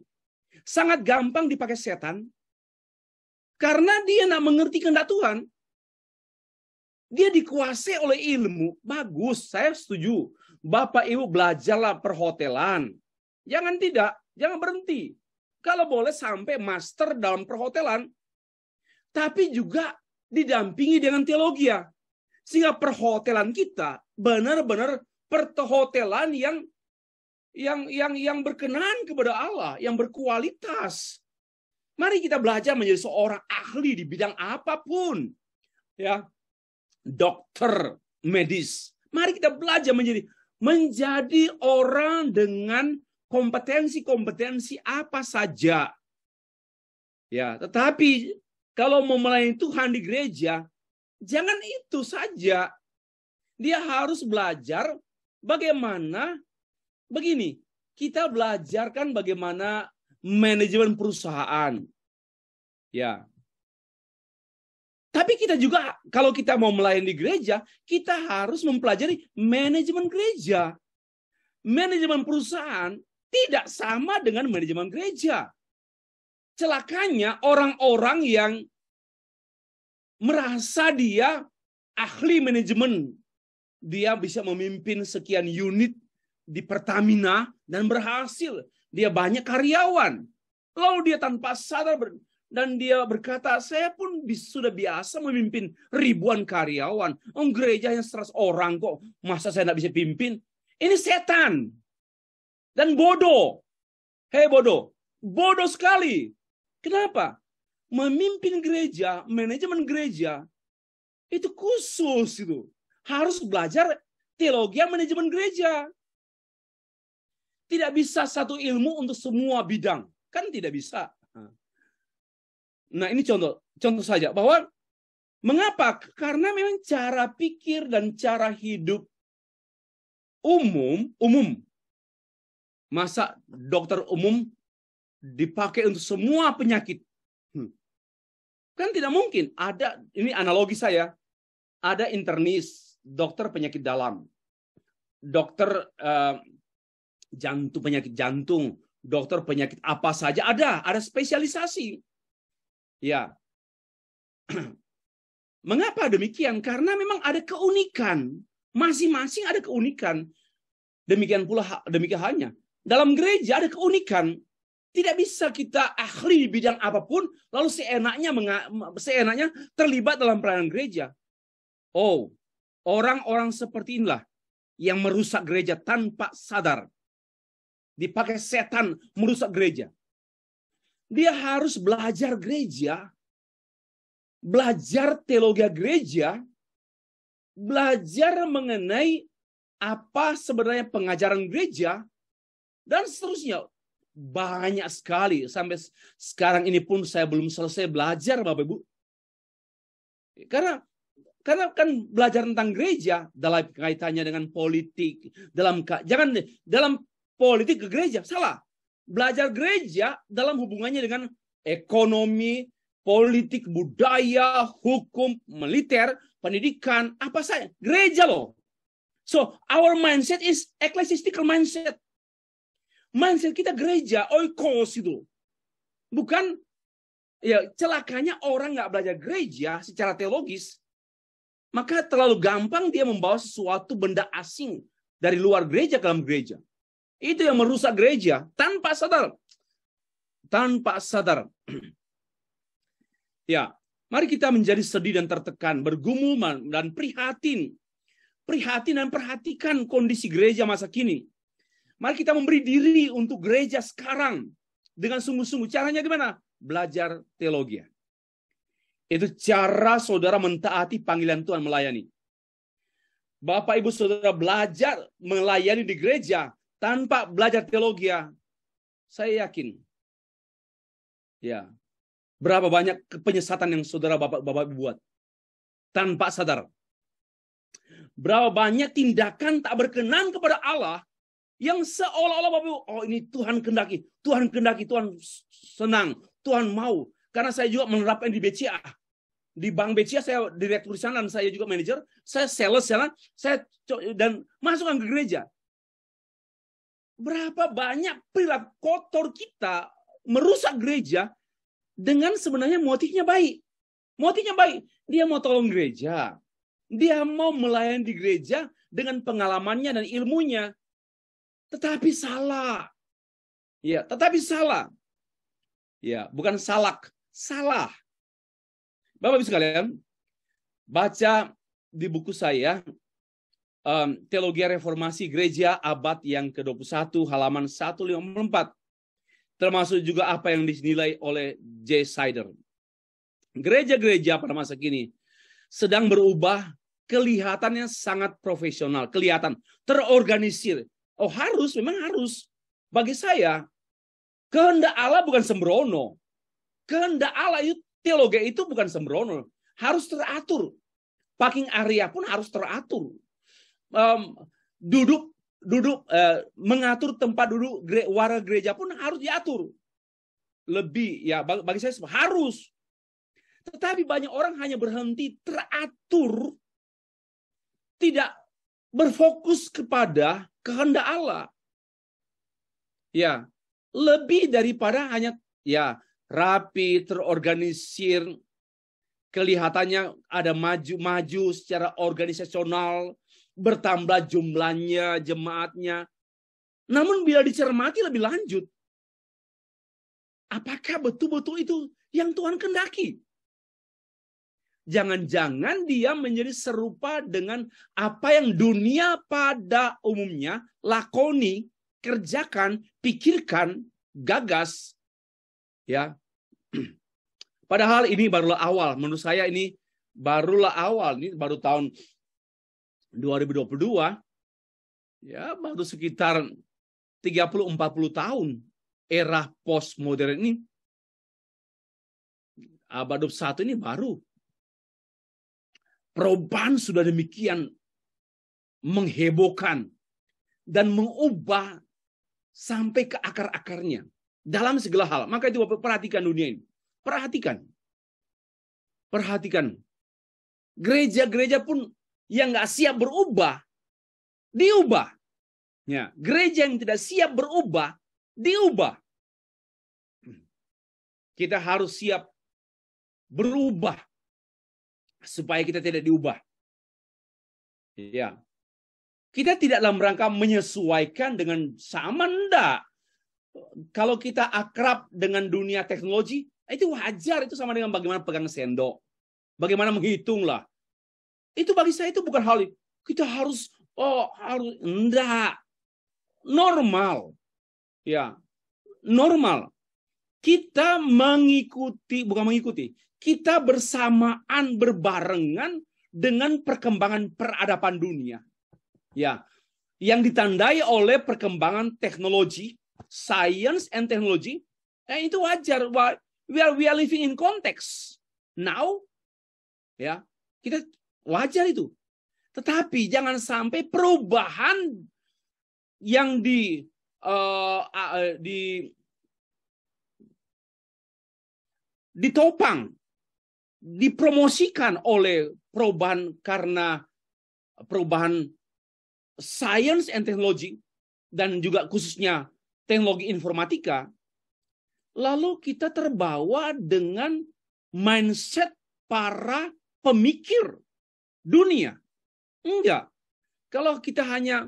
sangat gampang dipakai setan karena dia tidak mengerti kehendak Tuhan. Dia dikuasai oleh ilmu. Bagus, saya setuju. Bapak Ibu belajarlah perhotelan. Jangan tidak, jangan berhenti. Kalau boleh sampai master dalam perhotelan. Tapi juga didampingi dengan teologi ya. Sehingga perhotelan kita benar-benar perhotelan yang yang yang yang berkenan kepada Allah, yang berkualitas. Mari kita belajar menjadi seorang ahli di bidang apapun. Ya. Dokter, medis. Mari kita belajar menjadi menjadi orang dengan kompetensi-kompetensi apa saja. Ya, tetapi kalau mau melayani Tuhan di gereja, jangan itu saja. Dia harus belajar bagaimana begini, kita belajarkan bagaimana manajemen perusahaan. Ya. Tapi kita juga kalau kita mau melayani di gereja, kita harus mempelajari manajemen gereja. Manajemen perusahaan tidak sama dengan manajemen gereja. Celakanya orang-orang yang merasa dia ahli manajemen, dia bisa memimpin sekian unit di Pertamina dan berhasil. Dia banyak karyawan. Lalu dia tanpa sadar dan dia berkata, saya pun sudah biasa memimpin ribuan karyawan. Oh, gereja yang stres orang kok, masa saya tidak bisa pimpin? Ini setan. Dan bodoh. Hei bodoh. Bodoh sekali. Kenapa? Memimpin gereja, manajemen gereja, itu khusus itu. Harus belajar teologi manajemen gereja. Tidak bisa satu ilmu untuk semua bidang. Kan tidak bisa. Nah ini contoh, contoh saja bahwa mengapa? Karena memang cara pikir dan cara hidup umum, umum Masa dokter umum dipakai untuk semua penyakit? Hmm. Kan tidak mungkin. Ada ini analogi saya. Ada internis, dokter penyakit dalam. Dokter uh, jantung penyakit jantung, dokter penyakit apa saja ada, ada spesialisasi. Ya. Mengapa demikian? Karena memang ada keunikan. Masing-masing ada keunikan. Demikian pula demikian hanya dalam gereja ada keunikan. Tidak bisa kita ahli di bidang apapun, lalu seenaknya seenaknya terlibat dalam pelayanan gereja. Oh, orang-orang seperti inilah yang merusak gereja tanpa sadar. Dipakai setan merusak gereja. Dia harus belajar gereja, belajar teologi gereja, belajar mengenai apa sebenarnya pengajaran gereja, dan seterusnya banyak sekali sampai sekarang ini pun saya belum selesai belajar Bapak Ibu. Karena karena kan belajar tentang gereja dalam kaitannya dengan politik, dalam jangan dalam politik ke gereja, salah. Belajar gereja dalam hubungannya dengan ekonomi, politik, budaya, hukum, militer, pendidikan, apa saja. Gereja loh. So, our mindset is ecclesiastical mindset mindset kita gereja oikos itu. Bukan ya celakanya orang nggak belajar gereja secara teologis, maka terlalu gampang dia membawa sesuatu benda asing dari luar gereja ke dalam gereja. Itu yang merusak gereja tanpa sadar. Tanpa sadar. ya, mari kita menjadi sedih dan tertekan, bergumul dan prihatin. Prihatin dan perhatikan kondisi gereja masa kini Mari kita memberi diri untuk gereja sekarang dengan sungguh-sungguh. Caranya gimana? Belajar teologi. Itu cara saudara mentaati panggilan Tuhan melayani. Bapak Ibu Saudara belajar melayani di gereja tanpa belajar teologi. Ya. Saya yakin ya, berapa banyak penyesatan yang Saudara Bapak Bapak buat tanpa sadar. Berapa banyak tindakan tak berkenan kepada Allah yang seolah-olah Bapak Ibu, oh ini Tuhan kendaki, Tuhan kendaki, Tuhan senang, Tuhan mau. Karena saya juga menerapkan di BCA. Di Bank BCA saya direktur di sana dan saya juga manajer, saya sales sana, saya dan masukkan ke gereja. Berapa banyak perilaku kotor kita merusak gereja dengan sebenarnya motifnya baik. Motifnya baik, dia mau tolong gereja. Dia mau melayani di gereja dengan pengalamannya dan ilmunya tetapi salah. Ya, tetapi salah. Ya, bukan salak, salah. Bapak Ibu sekalian, baca di buku saya um, Teologi Reformasi Gereja abad yang ke-21 halaman 154. Termasuk juga apa yang dinilai oleh J. Sider. Gereja-gereja pada masa kini sedang berubah kelihatannya sangat profesional, kelihatan terorganisir, Oh harus, memang harus. Bagi saya, kehendak Allah bukan sembrono. Kehendak Allah itu, teologi itu bukan sembrono. Harus teratur. Parking area pun harus teratur. Um, duduk duduk uh, mengatur tempat duduk gere, warga gereja pun harus diatur lebih ya bagi, bagi saya harus tetapi banyak orang hanya berhenti teratur tidak berfokus kepada kehendak Allah. Ya, lebih daripada hanya ya rapi, terorganisir, kelihatannya ada maju-maju secara organisasional, bertambah jumlahnya, jemaatnya. Namun bila dicermati lebih lanjut, apakah betul-betul itu yang Tuhan kendaki? jangan-jangan dia menjadi serupa dengan apa yang dunia pada umumnya lakoni, kerjakan, pikirkan, gagas. Ya. Padahal ini barulah awal. Menurut saya ini barulah awal. Ini baru tahun 2022. Ya, baru sekitar 30-40 tahun era postmodern ini. Abad 21 ini baru Perubahan sudah demikian menghebohkan dan mengubah sampai ke akar-akarnya dalam segala hal. Maka itu perhatikan dunia ini. Perhatikan. Perhatikan. Gereja-gereja pun yang nggak siap berubah, diubah. Ya, gereja yang tidak siap berubah, diubah. Kita harus siap berubah supaya kita tidak diubah. Ya. Kita tidak dalam rangka menyesuaikan dengan sama ndak. Kalau kita akrab dengan dunia teknologi, itu wajar itu sama dengan bagaimana pegang sendok. Bagaimana menghitung lah. Itu bagi saya itu bukan hal kita harus oh harus enggak normal. Ya. Normal. Kita mengikuti bukan mengikuti kita bersamaan berbarengan dengan perkembangan peradaban dunia. Ya, yang ditandai oleh perkembangan teknologi, science and technology, eh, itu wajar. We are, we are living in context now. Ya, kita wajar itu. Tetapi jangan sampai perubahan yang di uh, uh, di ditopang dipromosikan oleh perubahan karena perubahan science and technology dan juga khususnya teknologi informatika, lalu kita terbawa dengan mindset para pemikir dunia. Enggak. Kalau kita hanya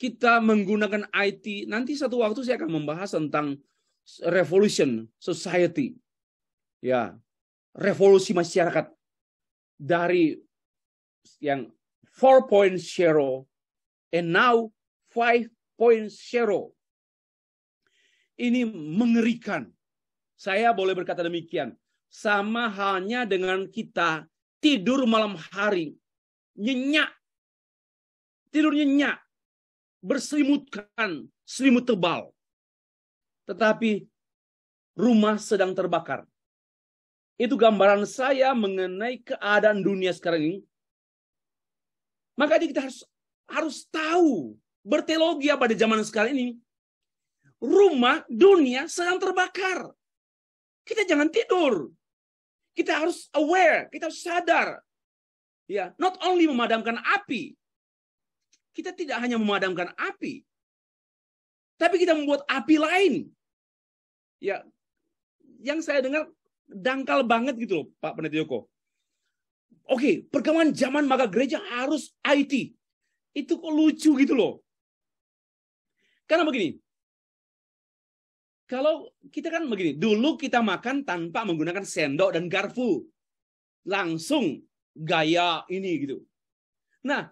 kita menggunakan IT, nanti satu waktu saya akan membahas tentang revolution society. Ya, revolusi masyarakat dari yang 4.0 and now 5.0. Ini mengerikan. Saya boleh berkata demikian. Sama halnya dengan kita tidur malam hari. Nyenyak. Tidur nyenyak. Berselimutkan selimut tebal. Tetapi rumah sedang terbakar. Itu gambaran saya mengenai keadaan dunia sekarang ini. Maka kita harus harus tahu berteologi pada zaman sekarang ini. Rumah dunia sedang terbakar. Kita jangan tidur. Kita harus aware, kita harus sadar. Ya, not only memadamkan api. Kita tidak hanya memadamkan api, tapi kita membuat api lain. Ya, yang saya dengar dangkal banget gitu loh Pak Pendeta Yoko. Oke, perkembangan zaman maka gereja harus IT. Itu kok lucu gitu loh. Karena begini, kalau kita kan begini, dulu kita makan tanpa menggunakan sendok dan garpu Langsung gaya ini gitu. Nah,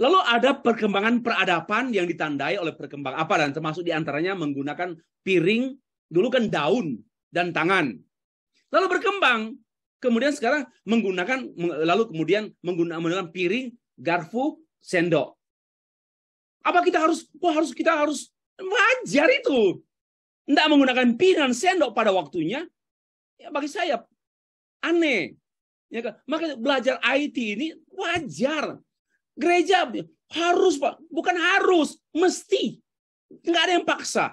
lalu ada perkembangan peradaban yang ditandai oleh perkembangan apa dan termasuk diantaranya menggunakan piring, dulu kan daun dan tangan lalu berkembang. Kemudian sekarang menggunakan lalu kemudian menggunakan, piring, garpu, sendok. Apa kita harus wah harus kita harus wajar itu. Tidak menggunakan piring sendok pada waktunya. Ya bagi saya aneh. Ya kan? Maka belajar IT ini wajar. Gereja harus pak, bukan harus, mesti. Nggak ada yang paksa.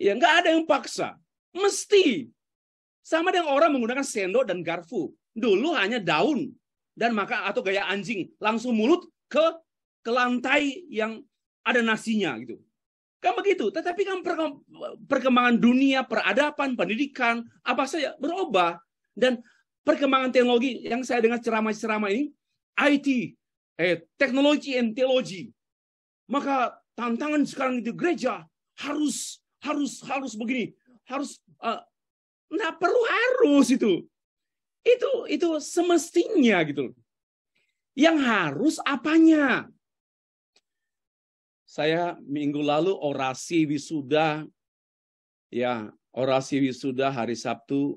Ya nggak ada yang paksa, mesti. Sama dengan orang menggunakan sendok dan garfu. Dulu hanya daun dan maka atau gaya anjing langsung mulut ke ke lantai yang ada nasinya gitu. Kan begitu, tetapi kan perkembangan dunia, peradaban, pendidikan, apa saja berubah dan perkembangan teknologi yang saya dengar ceramah-ceramah ini IT, eh, teknologi and teologi. Maka tantangan sekarang itu gereja harus harus harus begini, harus uh, nggak perlu harus itu. Itu itu semestinya gitu. Yang harus apanya? Saya minggu lalu orasi wisuda ya, orasi wisuda hari Sabtu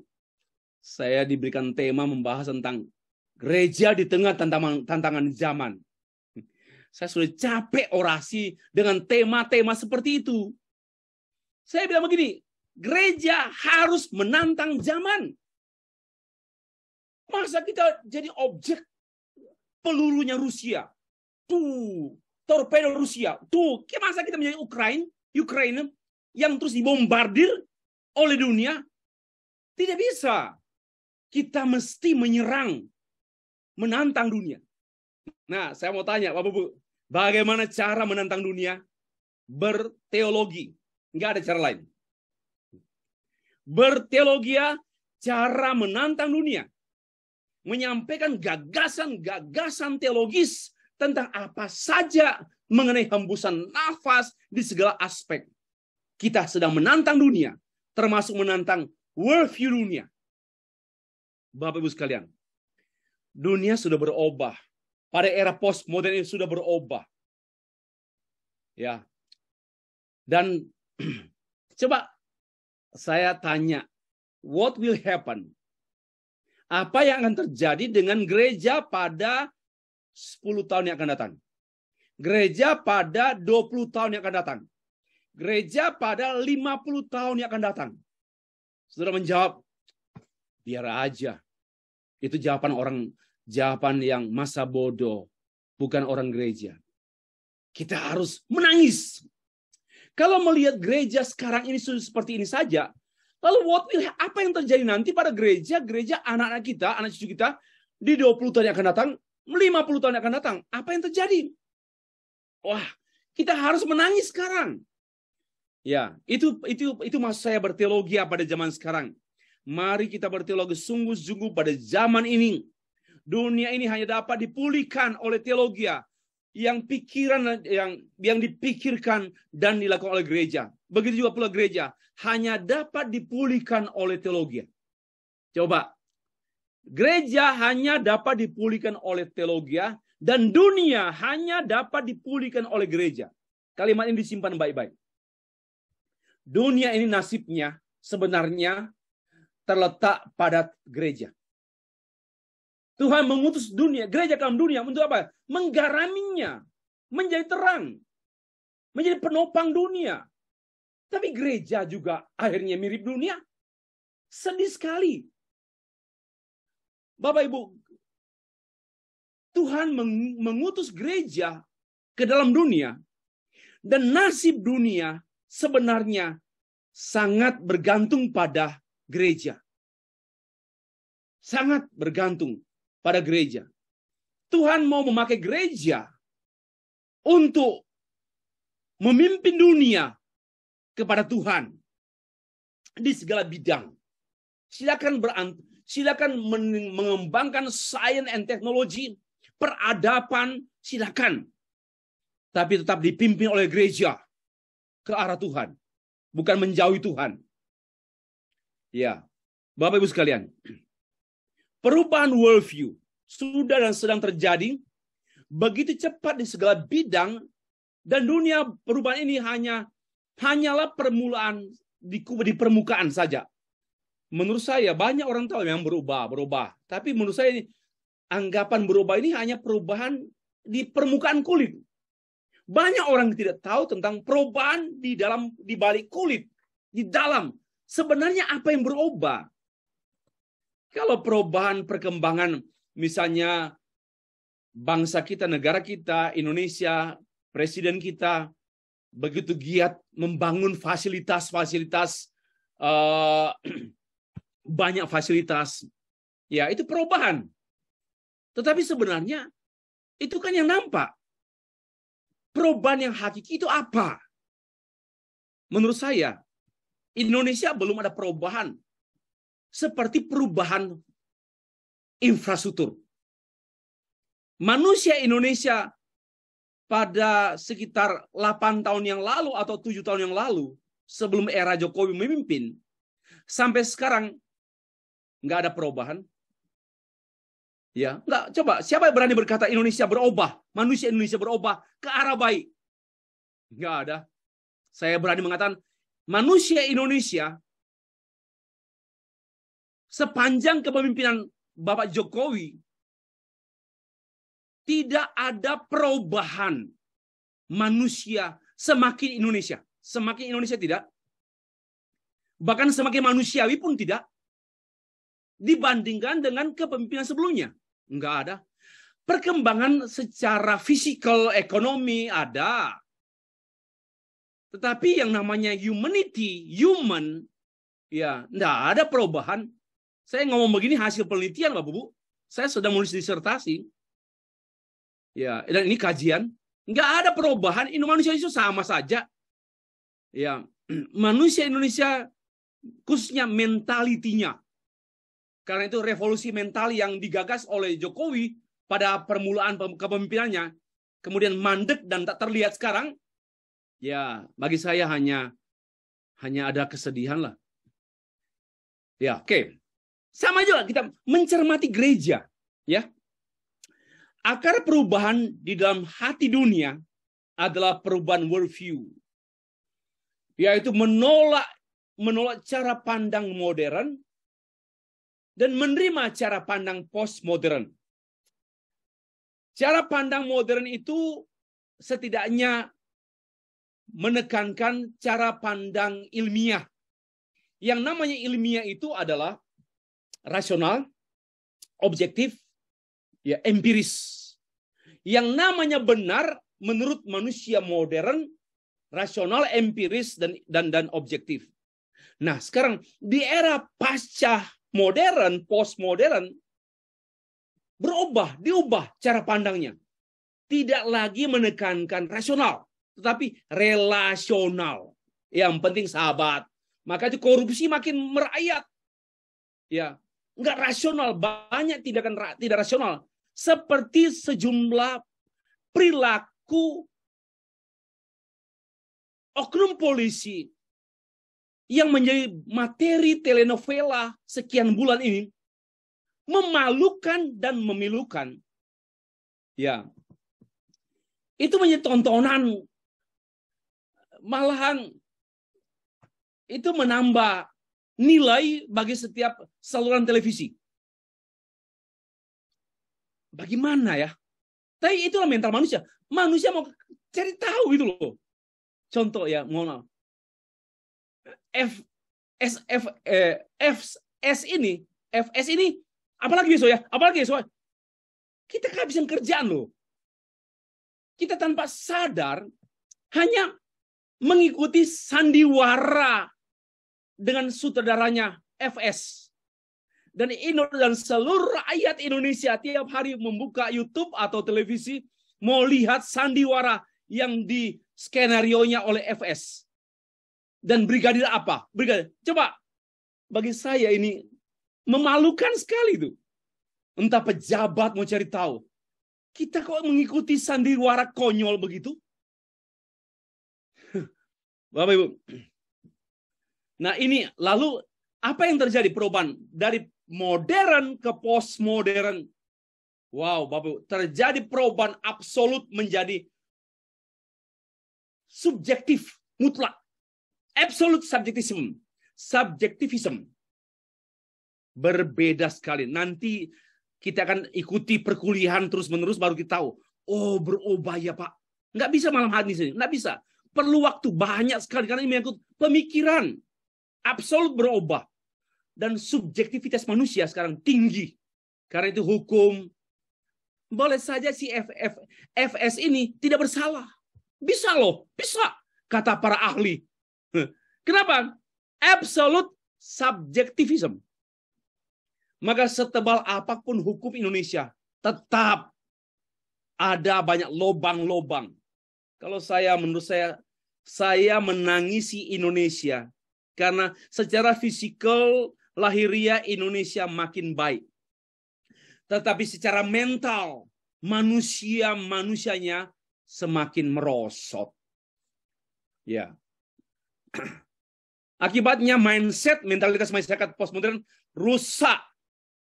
saya diberikan tema membahas tentang gereja di tengah tantangan tantangan zaman. Saya sudah capek orasi dengan tema-tema seperti itu. Saya bilang begini, Gereja harus menantang zaman. Masa kita jadi objek pelurunya Rusia? Tuh, torpedo Rusia. Tuh, masa kita menjadi Ukraina, Ukraina yang terus dibombardir oleh dunia? Tidak bisa. Kita mesti menyerang, menantang dunia. Nah, saya mau tanya, Bapak Bu, bagaimana cara menantang dunia? Berteologi. Enggak ada cara lain berteologia, cara menantang dunia, menyampaikan gagasan-gagasan teologis tentang apa saja mengenai hembusan nafas di segala aspek. Kita sedang menantang dunia, termasuk menantang worldview dunia. Bapak Ibu sekalian, dunia sudah berubah. Pada era postmodern ini sudah berubah. Ya. Dan coba saya tanya, what will happen? Apa yang akan terjadi dengan gereja pada 10 tahun yang akan datang? Gereja pada 20 tahun yang akan datang? Gereja pada 50 tahun yang akan datang? Saudara menjawab, biar aja. Itu jawaban orang, jawaban yang masa bodoh, bukan orang gereja. Kita harus menangis kalau melihat gereja sekarang ini seperti ini saja, lalu what will, apa yang terjadi nanti pada gereja, gereja anak-anak kita, anak cucu kita, di 20 tahun yang akan datang, 50 tahun yang akan datang, apa yang terjadi? Wah, kita harus menangis sekarang. Ya, itu itu itu maksud saya berteologi pada zaman sekarang. Mari kita berteologi sungguh-sungguh pada zaman ini. Dunia ini hanya dapat dipulihkan oleh teologia ya yang pikiran yang yang dipikirkan dan dilakukan oleh gereja. Begitu juga pula gereja hanya dapat dipulihkan oleh teologi. Coba. Gereja hanya dapat dipulihkan oleh teologi dan dunia hanya dapat dipulihkan oleh gereja. Kalimat ini disimpan baik-baik. Dunia ini nasibnya sebenarnya terletak pada gereja. Tuhan mengutus dunia, gereja dalam dunia untuk apa? Menggaraminya, menjadi terang, menjadi penopang dunia. Tapi gereja juga akhirnya mirip dunia. Sedih sekali. Bapak Ibu, Tuhan mengutus gereja ke dalam dunia dan nasib dunia sebenarnya sangat bergantung pada gereja. Sangat bergantung pada gereja. Tuhan mau memakai gereja untuk memimpin dunia kepada Tuhan di segala bidang. Silakan berant silakan mengembangkan sains and teknologi, peradaban, silakan. Tapi tetap dipimpin oleh gereja ke arah Tuhan, bukan menjauhi Tuhan. Ya. Bapak Ibu sekalian, Perubahan worldview sudah dan sedang terjadi begitu cepat di segala bidang dan dunia perubahan ini hanya hanyalah permulaan di, di permukaan saja. Menurut saya banyak orang tahu yang berubah, berubah. Tapi menurut saya ini, anggapan berubah ini hanya perubahan di permukaan kulit. Banyak orang tidak tahu tentang perubahan di dalam di balik kulit, di dalam. Sebenarnya apa yang berubah? Kalau perubahan perkembangan misalnya bangsa kita, negara kita, Indonesia, presiden kita begitu giat membangun fasilitas-fasilitas uh, banyak fasilitas, ya itu perubahan. Tetapi sebenarnya itu kan yang nampak. Perubahan yang hakiki itu apa? Menurut saya, Indonesia belum ada perubahan seperti perubahan infrastruktur. Manusia Indonesia pada sekitar 8 tahun yang lalu atau 7 tahun yang lalu sebelum era Jokowi memimpin sampai sekarang nggak ada perubahan. Ya, nggak coba siapa yang berani berkata Indonesia berubah, manusia Indonesia berubah ke arah baik? Nggak ada. Saya berani mengatakan manusia Indonesia sepanjang kepemimpinan Bapak Jokowi tidak ada perubahan manusia semakin Indonesia. Semakin Indonesia tidak. Bahkan semakin manusiawi pun tidak. Dibandingkan dengan kepemimpinan sebelumnya. Enggak ada. Perkembangan secara fisikal, ekonomi ada. Tetapi yang namanya humanity, human, ya enggak ada perubahan saya ngomong begini hasil penelitian Bapak Bu. Saya sudah menulis disertasi. Ya, dan ini kajian. Nggak ada perubahan, Indonesia manusia itu sama saja. Ya, manusia Indonesia khususnya mentalitinya. Karena itu revolusi mental yang digagas oleh Jokowi pada permulaan kepemimpinannya, kemudian mandek dan tak terlihat sekarang, ya bagi saya hanya hanya ada kesedihan lah. Ya, oke. Okay. Sama juga kita mencermati gereja, ya. Akar perubahan di dalam hati dunia adalah perubahan worldview, yaitu menolak menolak cara pandang modern dan menerima cara pandang postmodern. Cara pandang modern itu setidaknya menekankan cara pandang ilmiah. Yang namanya ilmiah itu adalah rasional, objektif, ya empiris. Yang namanya benar menurut manusia modern, rasional, empiris dan dan dan objektif. Nah, sekarang di era pasca modern, postmodern berubah, diubah cara pandangnya. Tidak lagi menekankan rasional, tetapi relasional. Yang penting sahabat. Makanya korupsi makin merayat, Ya, nggak rasional, banyak tindakan tidak rasional. Seperti sejumlah perilaku oknum polisi yang menjadi materi telenovela sekian bulan ini memalukan dan memilukan. Ya. Itu menjadi tontonan malahan itu menambah nilai bagi setiap saluran televisi. Bagaimana ya? Tapi itulah mental manusia. Manusia mau cari tahu gitu loh. Contoh ya, mohon maaf. F, S, F, eh, F, S ini, F, S ini, apalagi besok ya, apalagi besok. Kita kehabisan kerjaan loh. Kita tanpa sadar hanya mengikuti sandiwara dengan sutradaranya FS dan Indo dan seluruh rakyat Indonesia tiap hari membuka YouTube atau televisi mau lihat sandiwara yang di skenarionya oleh FS dan brigadir apa? Brigadir. Coba bagi saya ini memalukan sekali itu. Entah pejabat mau cari tahu. Kita kok mengikuti sandiwara konyol begitu? Bapak Ibu. Nah ini lalu apa yang terjadi perubahan dari modern ke postmodern. Wow, Bapak, terjadi perubahan absolut menjadi subjektif mutlak. Absolute subjektivism. Subjektivism. Berbeda sekali. Nanti kita akan ikuti perkuliahan terus-menerus baru kita tahu. Oh, berubah ya, Pak. Nggak bisa malam hari di sini. Nggak bisa. Perlu waktu banyak sekali karena ini menyangkut pemikiran. Absolut berubah dan subjektivitas manusia sekarang tinggi. Karena itu hukum boleh saja si FF, FS ini tidak bersalah. Bisa loh, bisa kata para ahli. Kenapa? Absolute subjektivism. Maka setebal apapun hukum Indonesia, tetap ada banyak lobang-lobang. Kalau saya menurut saya saya menangisi Indonesia karena secara fisikal lahiriah Indonesia makin baik. Tetapi secara mental manusia-manusianya semakin merosot. Ya. Akibatnya mindset, mentalitas masyarakat postmodern rusak.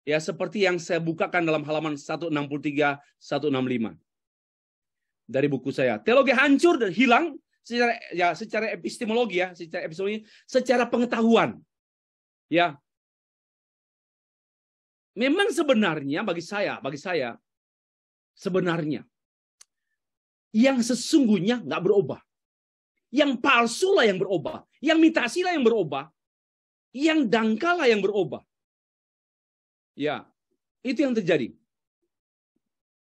Ya, seperti yang saya bukakan dalam halaman 163 165 dari buku saya. Teologi hancur dan hilang secara ya secara epistemologi ya, secara epistemologi, secara pengetahuan. Ya, Memang sebenarnya bagi saya, bagi saya sebenarnya yang sesungguhnya nggak berubah. Yang palsu lah yang berubah. Yang mitasi lah yang berubah. Yang dangkal lah yang berubah. Ya, itu yang terjadi.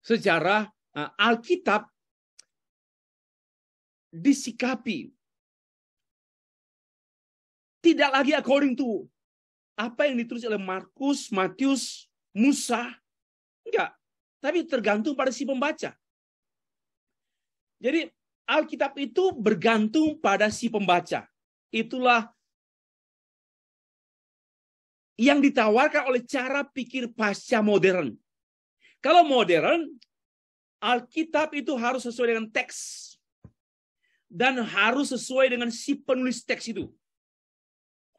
sejarah eh, Alkitab disikapi tidak lagi according to apa yang ditulis oleh Markus, Matius, Musa. Enggak. Tapi tergantung pada si pembaca. Jadi Alkitab itu bergantung pada si pembaca. Itulah yang ditawarkan oleh cara pikir pasca modern. Kalau modern, Alkitab itu harus sesuai dengan teks dan harus sesuai dengan si penulis teks itu.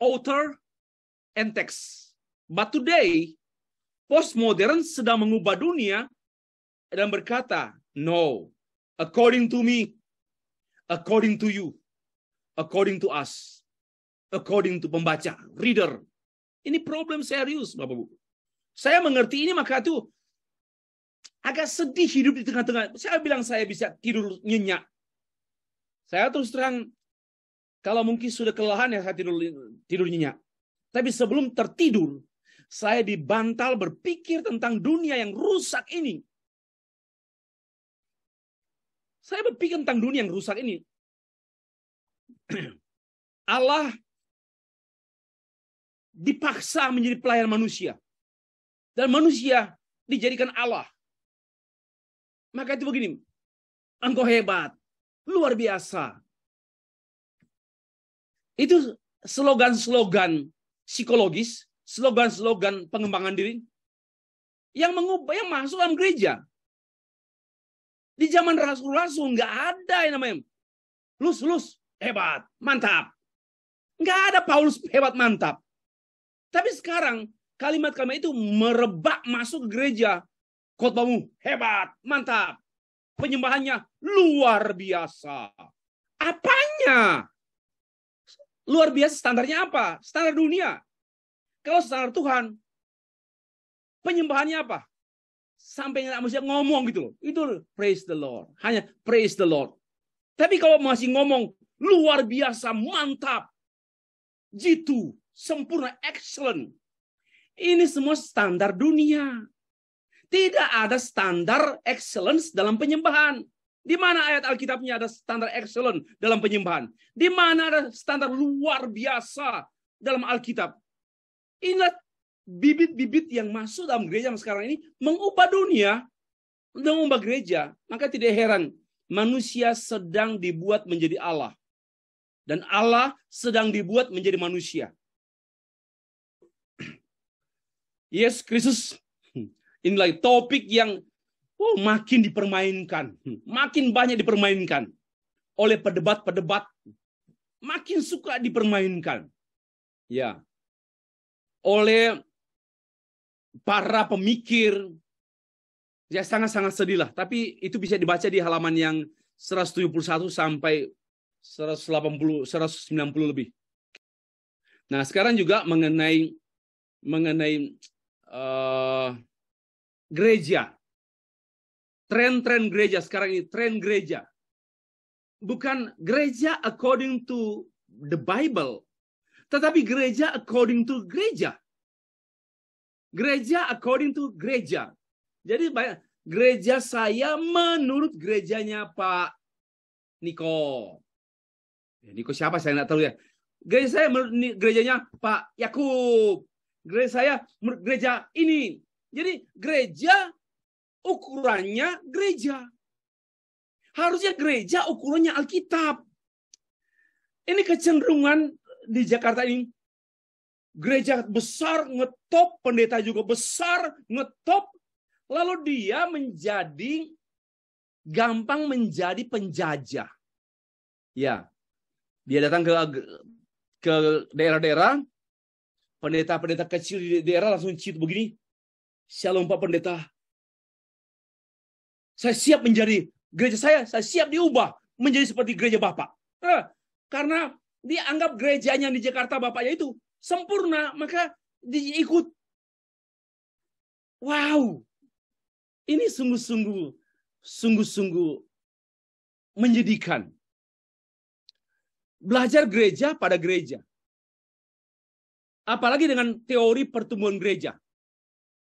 Author and text. But today, Postmodern sedang mengubah dunia dan berkata, no, according to me, according to you, according to us, according to pembaca, reader. Ini problem serius, Bapak Bu. Saya mengerti ini maka itu agak sedih hidup di tengah-tengah. Saya bilang saya bisa tidur nyenyak. Saya terus terang, kalau mungkin sudah kelelahan ya saya tidur, tidur nyenyak. Tapi sebelum tertidur, saya dibantal berpikir tentang dunia yang rusak ini. Saya berpikir tentang dunia yang rusak ini. Allah dipaksa menjadi pelayan manusia. Dan manusia dijadikan Allah. Maka itu begini, engkau hebat, luar biasa. Itu slogan-slogan psikologis slogan-slogan pengembangan diri yang mengubah yang masuk dalam gereja. Di zaman rasul-rasul nggak ada yang namanya lus lus hebat mantap. Nggak ada Paulus hebat mantap. Tapi sekarang kalimat-kalimat itu merebak masuk ke gereja. Khotbahmu hebat mantap. Penyembahannya luar biasa. Apanya? Luar biasa standarnya apa? Standar dunia. Kalau sesama Tuhan, penyembahannya apa? Sampai anak manusia ngomong gitu loh. Itu praise the Lord. Hanya praise the Lord. Tapi kalau masih ngomong, luar biasa, mantap, jitu, sempurna, excellent. Ini semua standar dunia. Tidak ada standar excellence dalam penyembahan. Di mana ayat Alkitabnya ada standar excellent dalam penyembahan? Di mana ada standar luar biasa dalam Alkitab? Inilah bibit-bibit yang masuk dalam gereja sekarang ini mengubah dunia untuk mengubah gereja. Maka tidak heran manusia sedang dibuat menjadi Allah. Dan Allah sedang dibuat menjadi manusia. Yes Kristus inilah topik yang oh, makin dipermainkan, makin banyak dipermainkan oleh perdebat-perdebat, makin suka dipermainkan. Ya, oleh para pemikir. Ya sangat-sangat sedih lah. Tapi itu bisa dibaca di halaman yang 171 sampai 180, 190 lebih. Nah sekarang juga mengenai mengenai uh, gereja. Tren-tren gereja sekarang ini, tren gereja. Bukan gereja according to the Bible, tetapi gereja according to gereja. Gereja according to gereja. Jadi banyak, gereja saya menurut gerejanya Pak Niko. Ya, Niko siapa saya nggak tahu ya. Gereja saya menurut gerejanya Pak Yakub. Gereja saya menurut gereja ini. Jadi gereja ukurannya gereja. Harusnya gereja ukurannya Alkitab. Ini kecenderungan di Jakarta ini gereja besar ngetop, pendeta juga besar ngetop, lalu dia menjadi gampang menjadi penjajah. Ya. Dia datang ke ke daerah-daerah pendeta-pendeta kecil di daerah langsung cit begini. Shalom Pak Pendeta. Saya siap menjadi gereja saya, saya siap diubah menjadi seperti gereja Bapak. Eh, karena dianggap gerejanya di Jakarta bapaknya itu sempurna, maka diikut. Wow, ini sungguh-sungguh, sungguh-sungguh menyedihkan. Belajar gereja pada gereja. Apalagi dengan teori pertumbuhan gereja.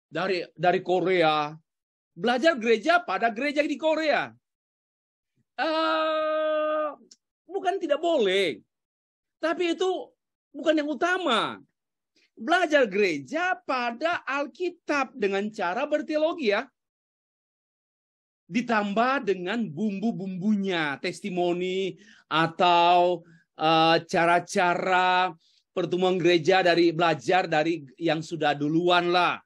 Dari dari Korea, belajar gereja pada gereja di Korea. Uh, bukan tidak boleh, tapi itu bukan yang utama. Belajar gereja pada Alkitab dengan cara berteologi ya. Ditambah dengan bumbu-bumbunya, testimoni atau eh, cara-cara pertemuan gereja dari belajar dari yang sudah duluan lah.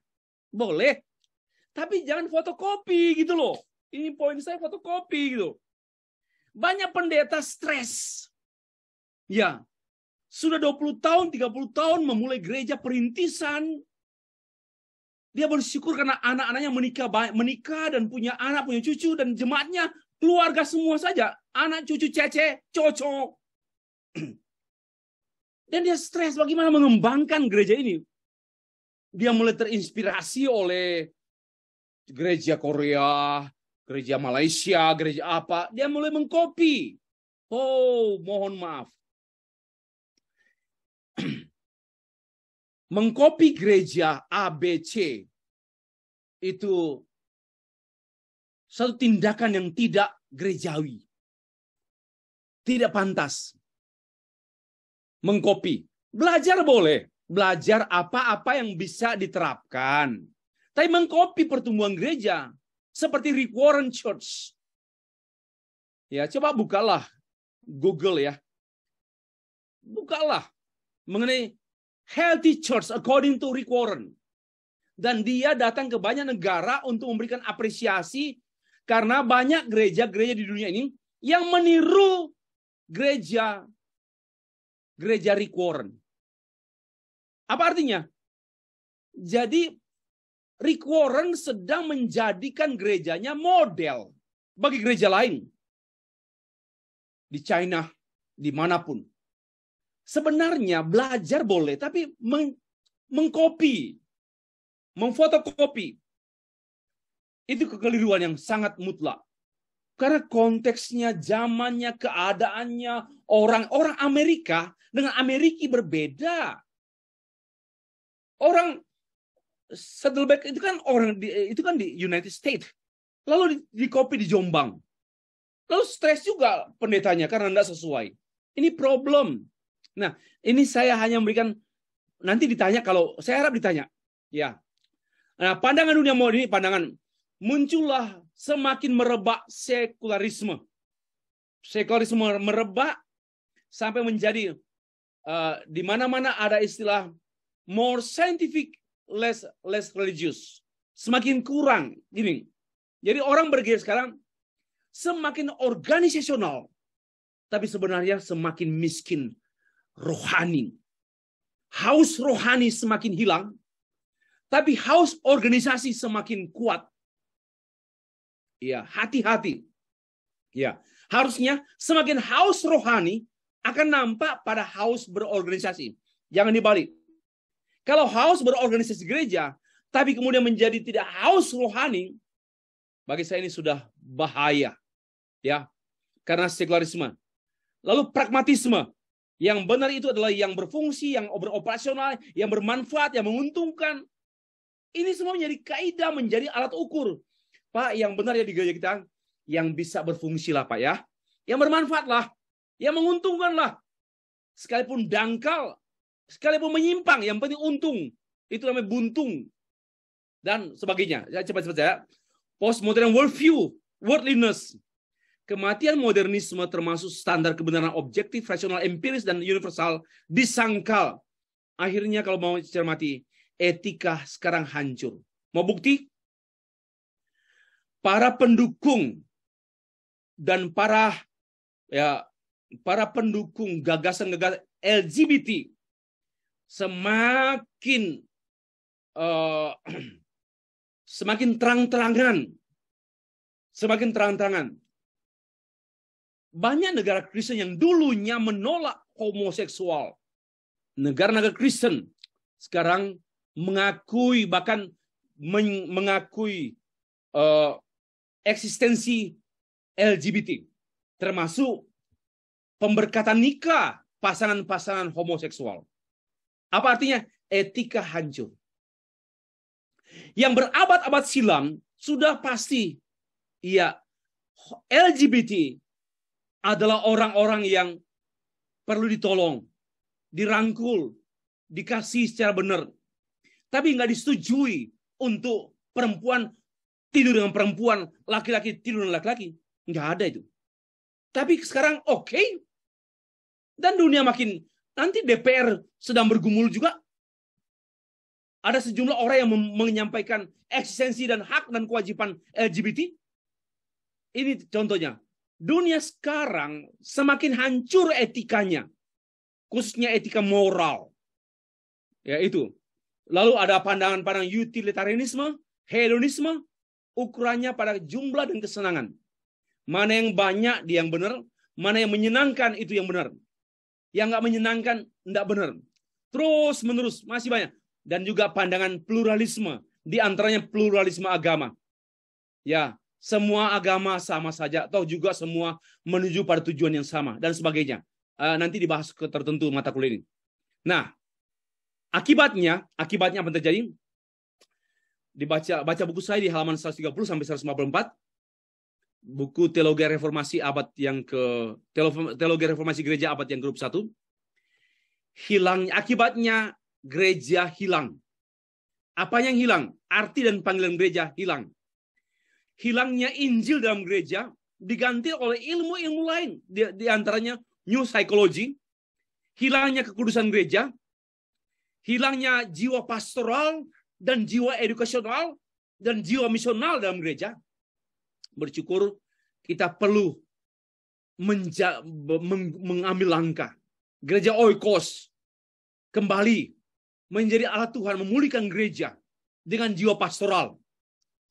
Boleh. Tapi jangan fotokopi gitu loh. Ini poin saya fotokopi gitu. Banyak pendeta stres. Ya, sudah 20 tahun, 30 tahun memulai gereja perintisan. Dia bersyukur karena anak-anaknya menikah banyak, menikah dan punya anak, punya cucu dan jemaatnya keluarga semua saja, anak cucu cece, coco. dan dia stres bagaimana mengembangkan gereja ini. Dia mulai terinspirasi oleh gereja Korea, gereja Malaysia, gereja apa, dia mulai mengkopi. Oh, mohon maaf. mengkopi gereja ABC itu satu tindakan yang tidak gerejawi. Tidak pantas. Mengkopi. Belajar boleh. Belajar apa-apa yang bisa diterapkan. Tapi mengkopi pertumbuhan gereja. Seperti Rick Warren Church. Ya, coba bukalah Google ya. Bukalah mengenai healthy church according to Rick Warren. Dan dia datang ke banyak negara untuk memberikan apresiasi karena banyak gereja-gereja di dunia ini yang meniru gereja gereja Rick Warren. Apa artinya? Jadi Rick Warren sedang menjadikan gerejanya model bagi gereja lain. Di China, dimanapun sebenarnya belajar boleh, tapi meng mengkopi, memfotokopi, itu kekeliruan yang sangat mutlak. Karena konteksnya, zamannya, keadaannya, orang-orang Amerika dengan Amerika berbeda. Orang Saddleback itu kan orang di, itu kan di United States. Lalu di, di kopi di Jombang. Lalu stres juga pendetanya karena tidak sesuai. Ini problem. Nah, ini saya hanya memberikan nanti ditanya kalau saya harap ditanya. Ya. Nah, pandangan dunia modern ini pandangan muncullah semakin merebak sekularisme. Sekularisme merebak sampai menjadi uh, di mana-mana ada istilah more scientific less less religious. Semakin kurang gini. Jadi orang bergerak sekarang semakin organisasional tapi sebenarnya semakin miskin rohani. Haus rohani semakin hilang, tapi haus organisasi semakin kuat. Ya, hati-hati. Ya, harusnya semakin haus rohani akan nampak pada haus berorganisasi. Jangan dibalik. Kalau haus berorganisasi gereja, tapi kemudian menjadi tidak haus rohani, bagi saya ini sudah bahaya. Ya, karena sekularisme. Lalu pragmatisme. Yang benar itu adalah yang berfungsi, yang beroperasional, yang bermanfaat, yang menguntungkan. Ini semua menjadi kaidah, menjadi alat ukur. Pak, yang benar ya di gereja kita, yang bisa berfungsi lah Pak ya. Yang bermanfaat lah, yang menguntungkan lah. Sekalipun dangkal, sekalipun menyimpang, yang penting untung. Itu namanya buntung. Dan sebagainya. Ya, cepat-cepat saya. Postmodern worldview, worldliness kematian modernisme termasuk standar kebenaran objektif, rasional, empiris, dan universal disangkal. Akhirnya kalau mau cermati, etika sekarang hancur. Mau bukti? Para pendukung dan para ya para pendukung gagasan-gagasan LGBT semakin uh, semakin terang-terangan semakin terang-terangan banyak negara Kristen yang dulunya menolak homoseksual. Negara-negara Kristen sekarang mengakui bahkan mengakui uh, eksistensi LGBT, termasuk pemberkatan nikah pasangan-pasangan homoseksual. Apa artinya? Etika hancur. Yang berabad-abad silam sudah pasti ya LGBT adalah orang-orang yang perlu ditolong, dirangkul, dikasih secara benar. Tapi nggak disetujui untuk perempuan tidur dengan perempuan, laki-laki tidur dengan laki-laki. Nggak ada itu. Tapi sekarang oke. Okay. Dan dunia makin, nanti DPR sedang bergumul juga. Ada sejumlah orang yang menyampaikan eksistensi dan hak dan kewajiban LGBT. Ini contohnya dunia sekarang semakin hancur etikanya. Khususnya etika moral. Ya itu. Lalu ada pandangan-pandangan utilitarianisme, hedonisme, ukurannya pada jumlah dan kesenangan. Mana yang banyak dia yang benar, mana yang menyenangkan itu yang benar. Yang nggak menyenangkan nggak benar. Terus menerus masih banyak dan juga pandangan pluralisme di antaranya pluralisme agama. Ya, semua agama sama saja atau juga semua menuju pada tujuan yang sama dan sebagainya. Uh, nanti dibahas ke tertentu mata kuliah ini. Nah, akibatnya, akibatnya apa yang terjadi? Dibaca baca buku saya di halaman 130 sampai 154 buku Teologi Reformasi abad yang ke Teologi Reformasi Gereja abad yang grup 1 hilang akibatnya gereja hilang. Apa yang hilang? Arti dan panggilan gereja hilang hilangnya Injil dalam gereja diganti oleh ilmu-ilmu lain. Di, di antaranya new psychology, hilangnya kekudusan gereja, hilangnya jiwa pastoral dan jiwa edukasional dan jiwa misional dalam gereja. Bersyukur kita perlu menja, meng, mengambil langkah. Gereja Oikos kembali menjadi alat Tuhan memulihkan gereja dengan jiwa pastoral,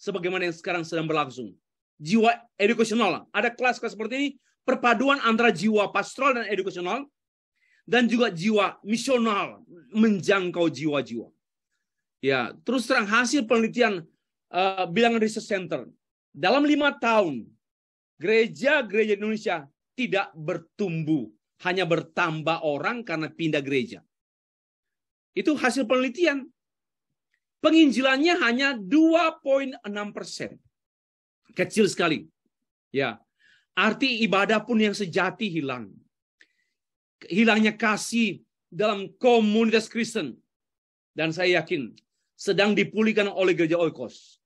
sebagaimana yang sekarang sedang berlangsung. Jiwa edukasional, ada kelas-kelas seperti ini, perpaduan antara jiwa pastoral dan edukasional, dan juga jiwa misional menjangkau jiwa-jiwa. Ya, terus terang hasil penelitian uh, bilangan research center dalam lima tahun gereja-gereja Indonesia tidak bertumbuh, hanya bertambah orang karena pindah gereja. Itu hasil penelitian penginjilannya hanya 2,6 persen. Kecil sekali. Ya, Arti ibadah pun yang sejati hilang. Hilangnya kasih dalam komunitas Kristen. Dan saya yakin sedang dipulihkan oleh gereja Oikos.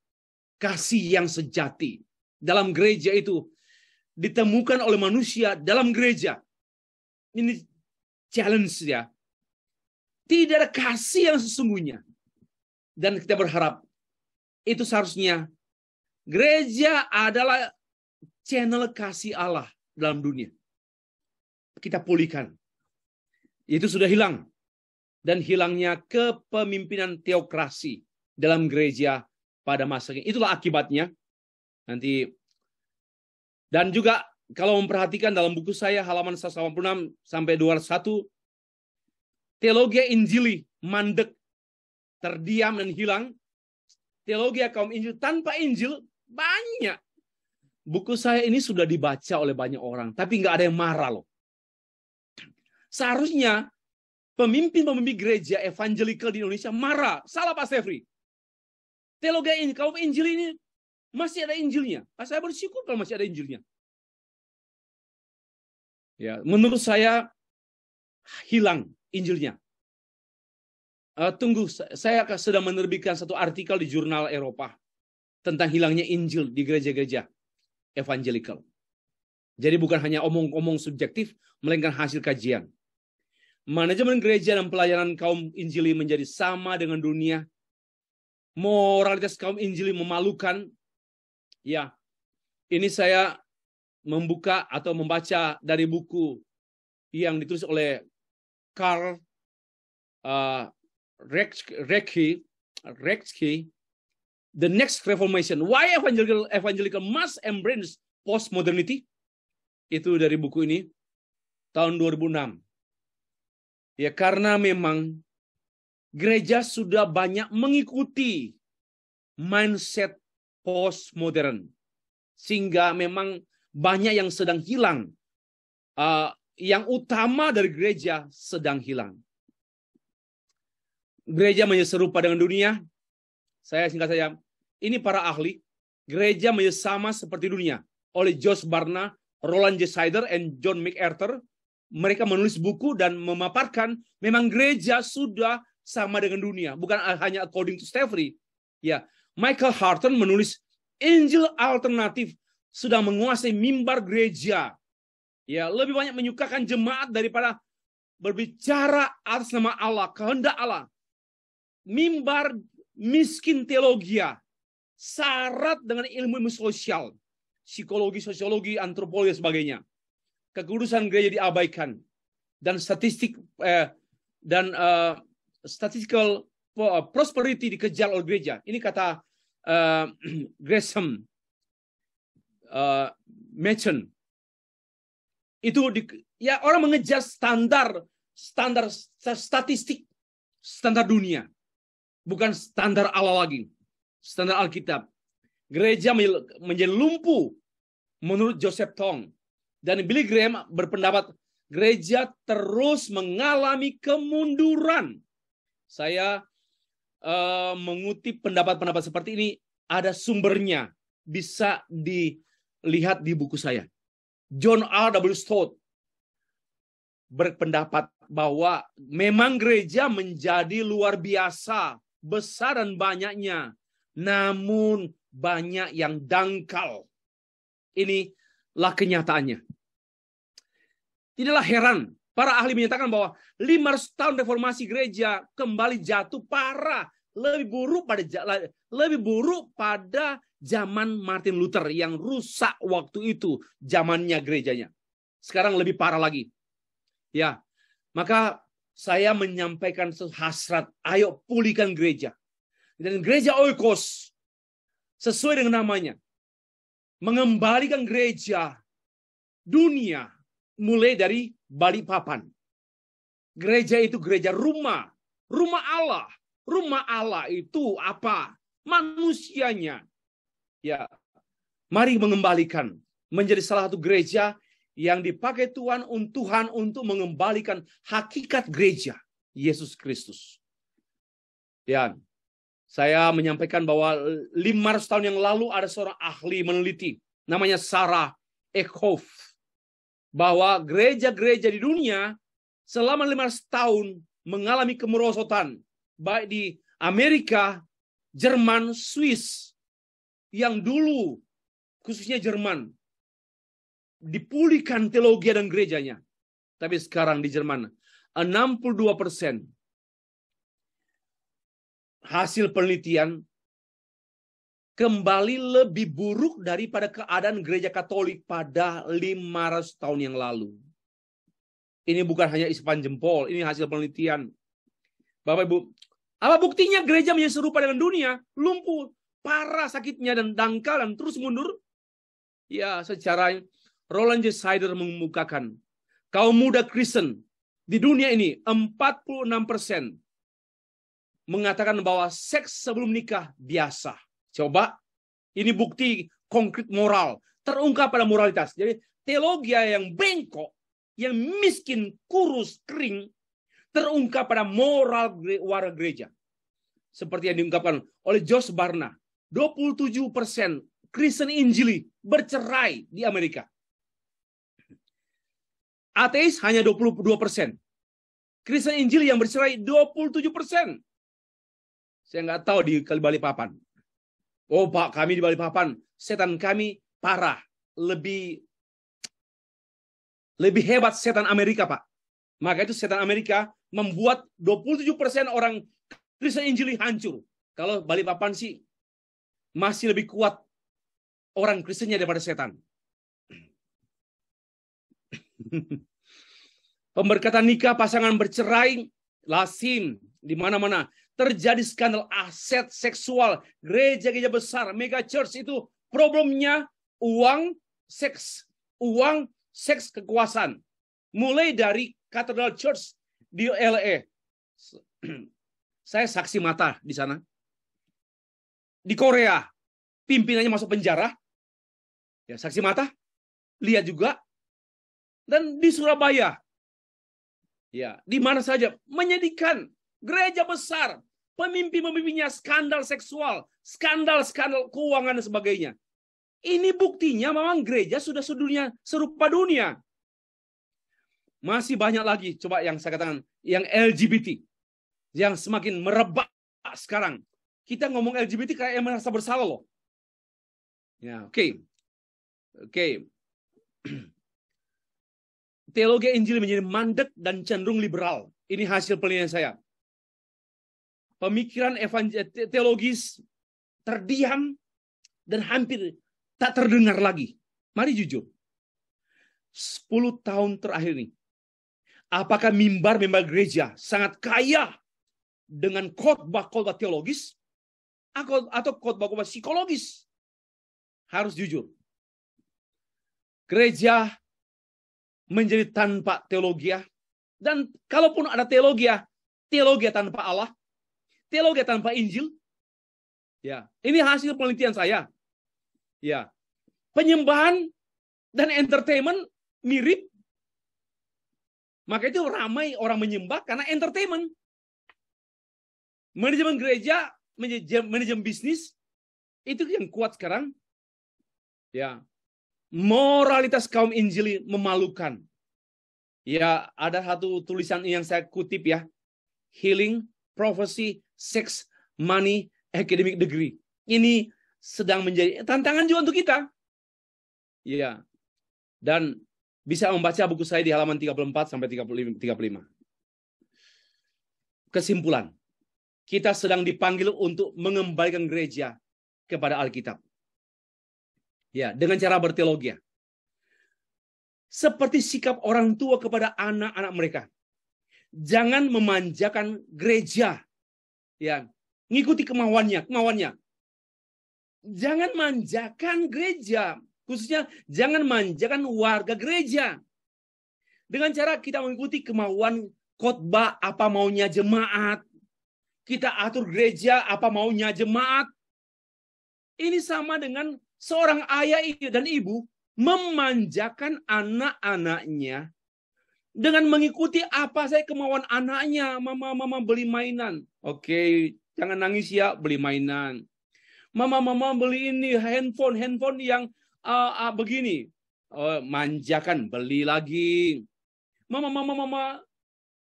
Kasih yang sejati dalam gereja itu ditemukan oleh manusia dalam gereja. Ini challenge ya. Tidak ada kasih yang sesungguhnya dan kita berharap itu seharusnya gereja adalah channel kasih Allah dalam dunia. Kita pulihkan. Itu sudah hilang. Dan hilangnya kepemimpinan teokrasi dalam gereja pada masa ini. Itulah akibatnya. Nanti dan juga kalau memperhatikan dalam buku saya halaman 186 sampai 201 teologi Injili mandek terdiam dan hilang. Teologi kaum Injil tanpa Injil banyak. Buku saya ini sudah dibaca oleh banyak orang, tapi nggak ada yang marah loh. Seharusnya pemimpin-pemimpin gereja evangelikal di Indonesia marah. Salah Pak Sefri. Teologi ini, kaum Injil ini masih ada Injilnya. Pak saya bersyukur kalau masih ada Injilnya. Ya, menurut saya hilang Injilnya uh, tunggu saya sedang menerbitkan satu artikel di jurnal Eropa tentang hilangnya Injil di gereja-gereja evangelical. Jadi bukan hanya omong-omong subjektif, melainkan hasil kajian. Manajemen gereja dan pelayanan kaum Injili menjadi sama dengan dunia. Moralitas kaum Injili memalukan. Ya, ini saya membuka atau membaca dari buku yang ditulis oleh Karl uh, Rexki, Rexki, the next reformation. Why evangelical evangelical must embrace postmodernity? Itu dari buku ini tahun 2006. Ya karena memang gereja sudah banyak mengikuti mindset postmodern. Sehingga memang banyak yang sedang hilang. Uh, yang utama dari gereja sedang hilang gereja menyerupa dengan dunia? Saya singkat saja. ini para ahli, gereja sama seperti dunia oleh Josh Barna, Roland J. Sider, and John McArthur, Mereka menulis buku dan memaparkan memang gereja sudah sama dengan dunia, bukan hanya according to Stephanie. Ya, Michael Harton menulis Angel alternatif sudah menguasai mimbar gereja. Ya, lebih banyak menyukakan jemaat daripada berbicara atas nama Allah, kehendak Allah mimbar miskin teologia, syarat dengan ilmu-ilmu sosial, psikologi, sosiologi, antropologi, dan sebagainya. Kekudusan gereja diabaikan. Dan statistik eh, dan eh, statistical eh, prosperity dikejar oleh gereja. Ini kata eh, Gresham eh, Machen. Itu di, ya orang mengejar standar standar statistik standar dunia bukan standar Allah lagi, standar Alkitab. Gereja menjadi lumpuh menurut Joseph Tong. Dan Billy Graham berpendapat gereja terus mengalami kemunduran. Saya uh, mengutip pendapat-pendapat seperti ini ada sumbernya bisa dilihat di buku saya. John R. W. Stott berpendapat bahwa memang gereja menjadi luar biasa besar dan banyaknya. Namun banyak yang dangkal. Inilah kenyataannya. Tidaklah heran para ahli menyatakan bahwa 500 tahun reformasi gereja kembali jatuh parah, lebih buruk pada lebih buruk pada zaman Martin Luther yang rusak waktu itu zamannya gerejanya. Sekarang lebih parah lagi. Ya. Maka saya menyampaikan hasrat, ayo pulihkan gereja. Dan gereja Oikos, sesuai dengan namanya, mengembalikan gereja dunia mulai dari Bali Papan. Gereja itu gereja rumah, rumah Allah. Rumah Allah itu apa? Manusianya. Ya, mari mengembalikan menjadi salah satu gereja yang dipakai Tuhan untuk Tuhan untuk mengembalikan hakikat gereja Yesus Kristus. Dan saya menyampaikan bahwa 500 tahun yang lalu ada seorang ahli meneliti namanya Sarah Ekhoff bahwa gereja-gereja di dunia selama 500 tahun mengalami kemerosotan baik di Amerika, Jerman, Swiss yang dulu khususnya Jerman dipulihkan teologi dan gerejanya. Tapi sekarang di Jerman 62 persen hasil penelitian kembali lebih buruk daripada keadaan gereja Katolik pada 500 tahun yang lalu. Ini bukan hanya isipan jempol, ini hasil penelitian. Bapak Ibu, apa buktinya gereja menjadi serupa dengan dunia? Lumpuh, parah sakitnya dan dangkal dan terus mundur? Ya, secara Roland J. Sider mengemukakan, kaum muda Kristen di dunia ini 46% persen mengatakan bahwa seks sebelum nikah biasa. Coba ini bukti konkret moral terungkap pada moralitas. Jadi teologi yang bengkok, yang miskin, kurus, kering terungkap pada moral warga gereja. Seperti yang diungkapkan oleh Josh Barna, 27% persen Kristen Injili bercerai di Amerika. Ateis hanya 22 persen. Kristen Injil yang bercerai 27 persen. Saya nggak tahu di Papan. Oh Pak, kami di Bali Papan setan kami parah. Lebih lebih hebat setan Amerika, Pak. Maka itu setan Amerika membuat 27% persen orang Kristen Injili hancur. Kalau Bali Papan sih masih lebih kuat orang Kristennya daripada setan. Pemberkatan nikah pasangan bercerai, lasim, di mana-mana. Terjadi skandal aset seksual. Gereja-gereja besar, mega church itu problemnya uang, seks. Uang, seks, kekuasaan. Mulai dari Cathedral Church di LA. Saya saksi mata di sana. Di Korea, pimpinannya masuk penjara. Ya, saksi mata. Lihat juga dan di Surabaya. Ya, di mana saja menyedihkan gereja besar, pemimpin-pemimpinnya skandal seksual, skandal-skandal keuangan dan sebagainya. Ini buktinya memang gereja sudah sedunia serupa dunia. Masih banyak lagi coba yang saya katakan yang LGBT yang semakin merebak sekarang. Kita ngomong LGBT kayak yang merasa bersalah loh. Ya, oke. Okay. Oke. Okay. teologi Injil menjadi mandek dan cenderung liberal. Ini hasil penelitian saya. Pemikiran eh, teologis terdiam dan hampir tak terdengar lagi. Mari jujur. 10 tahun terakhir ini, apakah mimbar-mimbar gereja sangat kaya dengan khotbah-khotbah teologis atau khotbah-khotbah psikologis? Harus jujur. Gereja menjadi tanpa teologia. Ah. Dan kalaupun ada teologia, ah, teologi tanpa Allah, teologi tanpa Injil. Ya, ini hasil penelitian saya. Ya. Penyembahan dan entertainment mirip. Maka itu ramai orang menyembah karena entertainment. Manajemen gereja, manajemen bisnis itu yang kuat sekarang. Ya, moralitas kaum Injili memalukan. Ya, ada satu tulisan yang saya kutip ya. Healing, prophecy, sex, money, academic degree. Ini sedang menjadi tantangan juga untuk kita. Ya, Dan bisa membaca buku saya di halaman 34 sampai 35. Kesimpulan. Kita sedang dipanggil untuk mengembalikan gereja kepada Alkitab. Ya, dengan cara berteologi Seperti sikap orang tua kepada anak-anak mereka. Jangan memanjakan gereja. Ya, ngikuti kemauannya, kemauannya. Jangan manjakan gereja, khususnya jangan manjakan warga gereja. Dengan cara kita mengikuti kemauan khotbah apa maunya jemaat, kita atur gereja apa maunya jemaat. Ini sama dengan seorang ayah dan ibu memanjakan anak-anaknya dengan mengikuti apa saya kemauan anaknya. Mama, mama beli mainan. Oke, jangan nangis ya, beli mainan. Mama, mama beli ini handphone, handphone yang uh, uh, begini. Oh, manjakan, beli lagi. Mama, mama, mama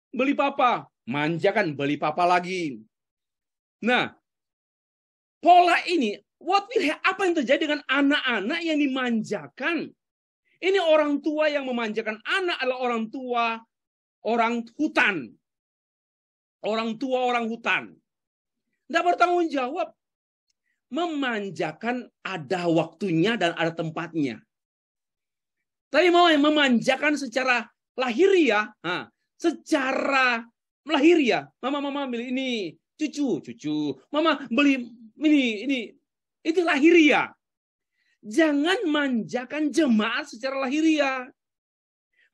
beli papa, manjakan, beli papa lagi. Nah, pola ini What will apa yang terjadi dengan anak-anak yang dimanjakan? Ini orang tua yang memanjakan anak adalah orang tua orang hutan. Orang tua orang hutan. Tidak bertanggung jawab. Memanjakan ada waktunya dan ada tempatnya. Tapi mau yang memanjakan secara lahiriah, ya, secara lahiriah, ya. mama mama beli ini cucu cucu, mama beli ini ini itu lahiriah. Jangan manjakan jemaat secara lahiriah.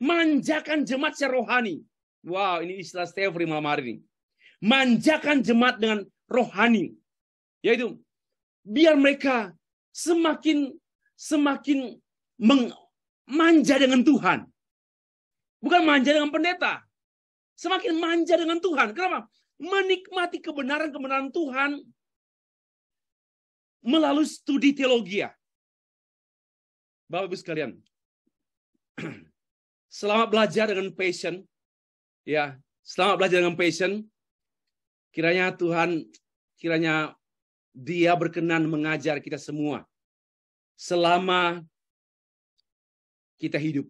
Manjakan jemaat secara rohani. Wow, ini istilah Stefri malam hari ini. Manjakan jemaat dengan rohani. Yaitu, biar mereka semakin semakin manja dengan Tuhan. Bukan manja dengan pendeta. Semakin manja dengan Tuhan. Kenapa? Menikmati kebenaran-kebenaran Tuhan melalui studi teologi. Ya. Bapak Ibu sekalian, selamat belajar dengan passion, ya, selamat belajar dengan passion, kiranya Tuhan, kiranya Dia berkenan mengajar kita semua selama kita hidup.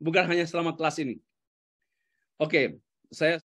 Bukan hanya selama kelas ini. Oke, saya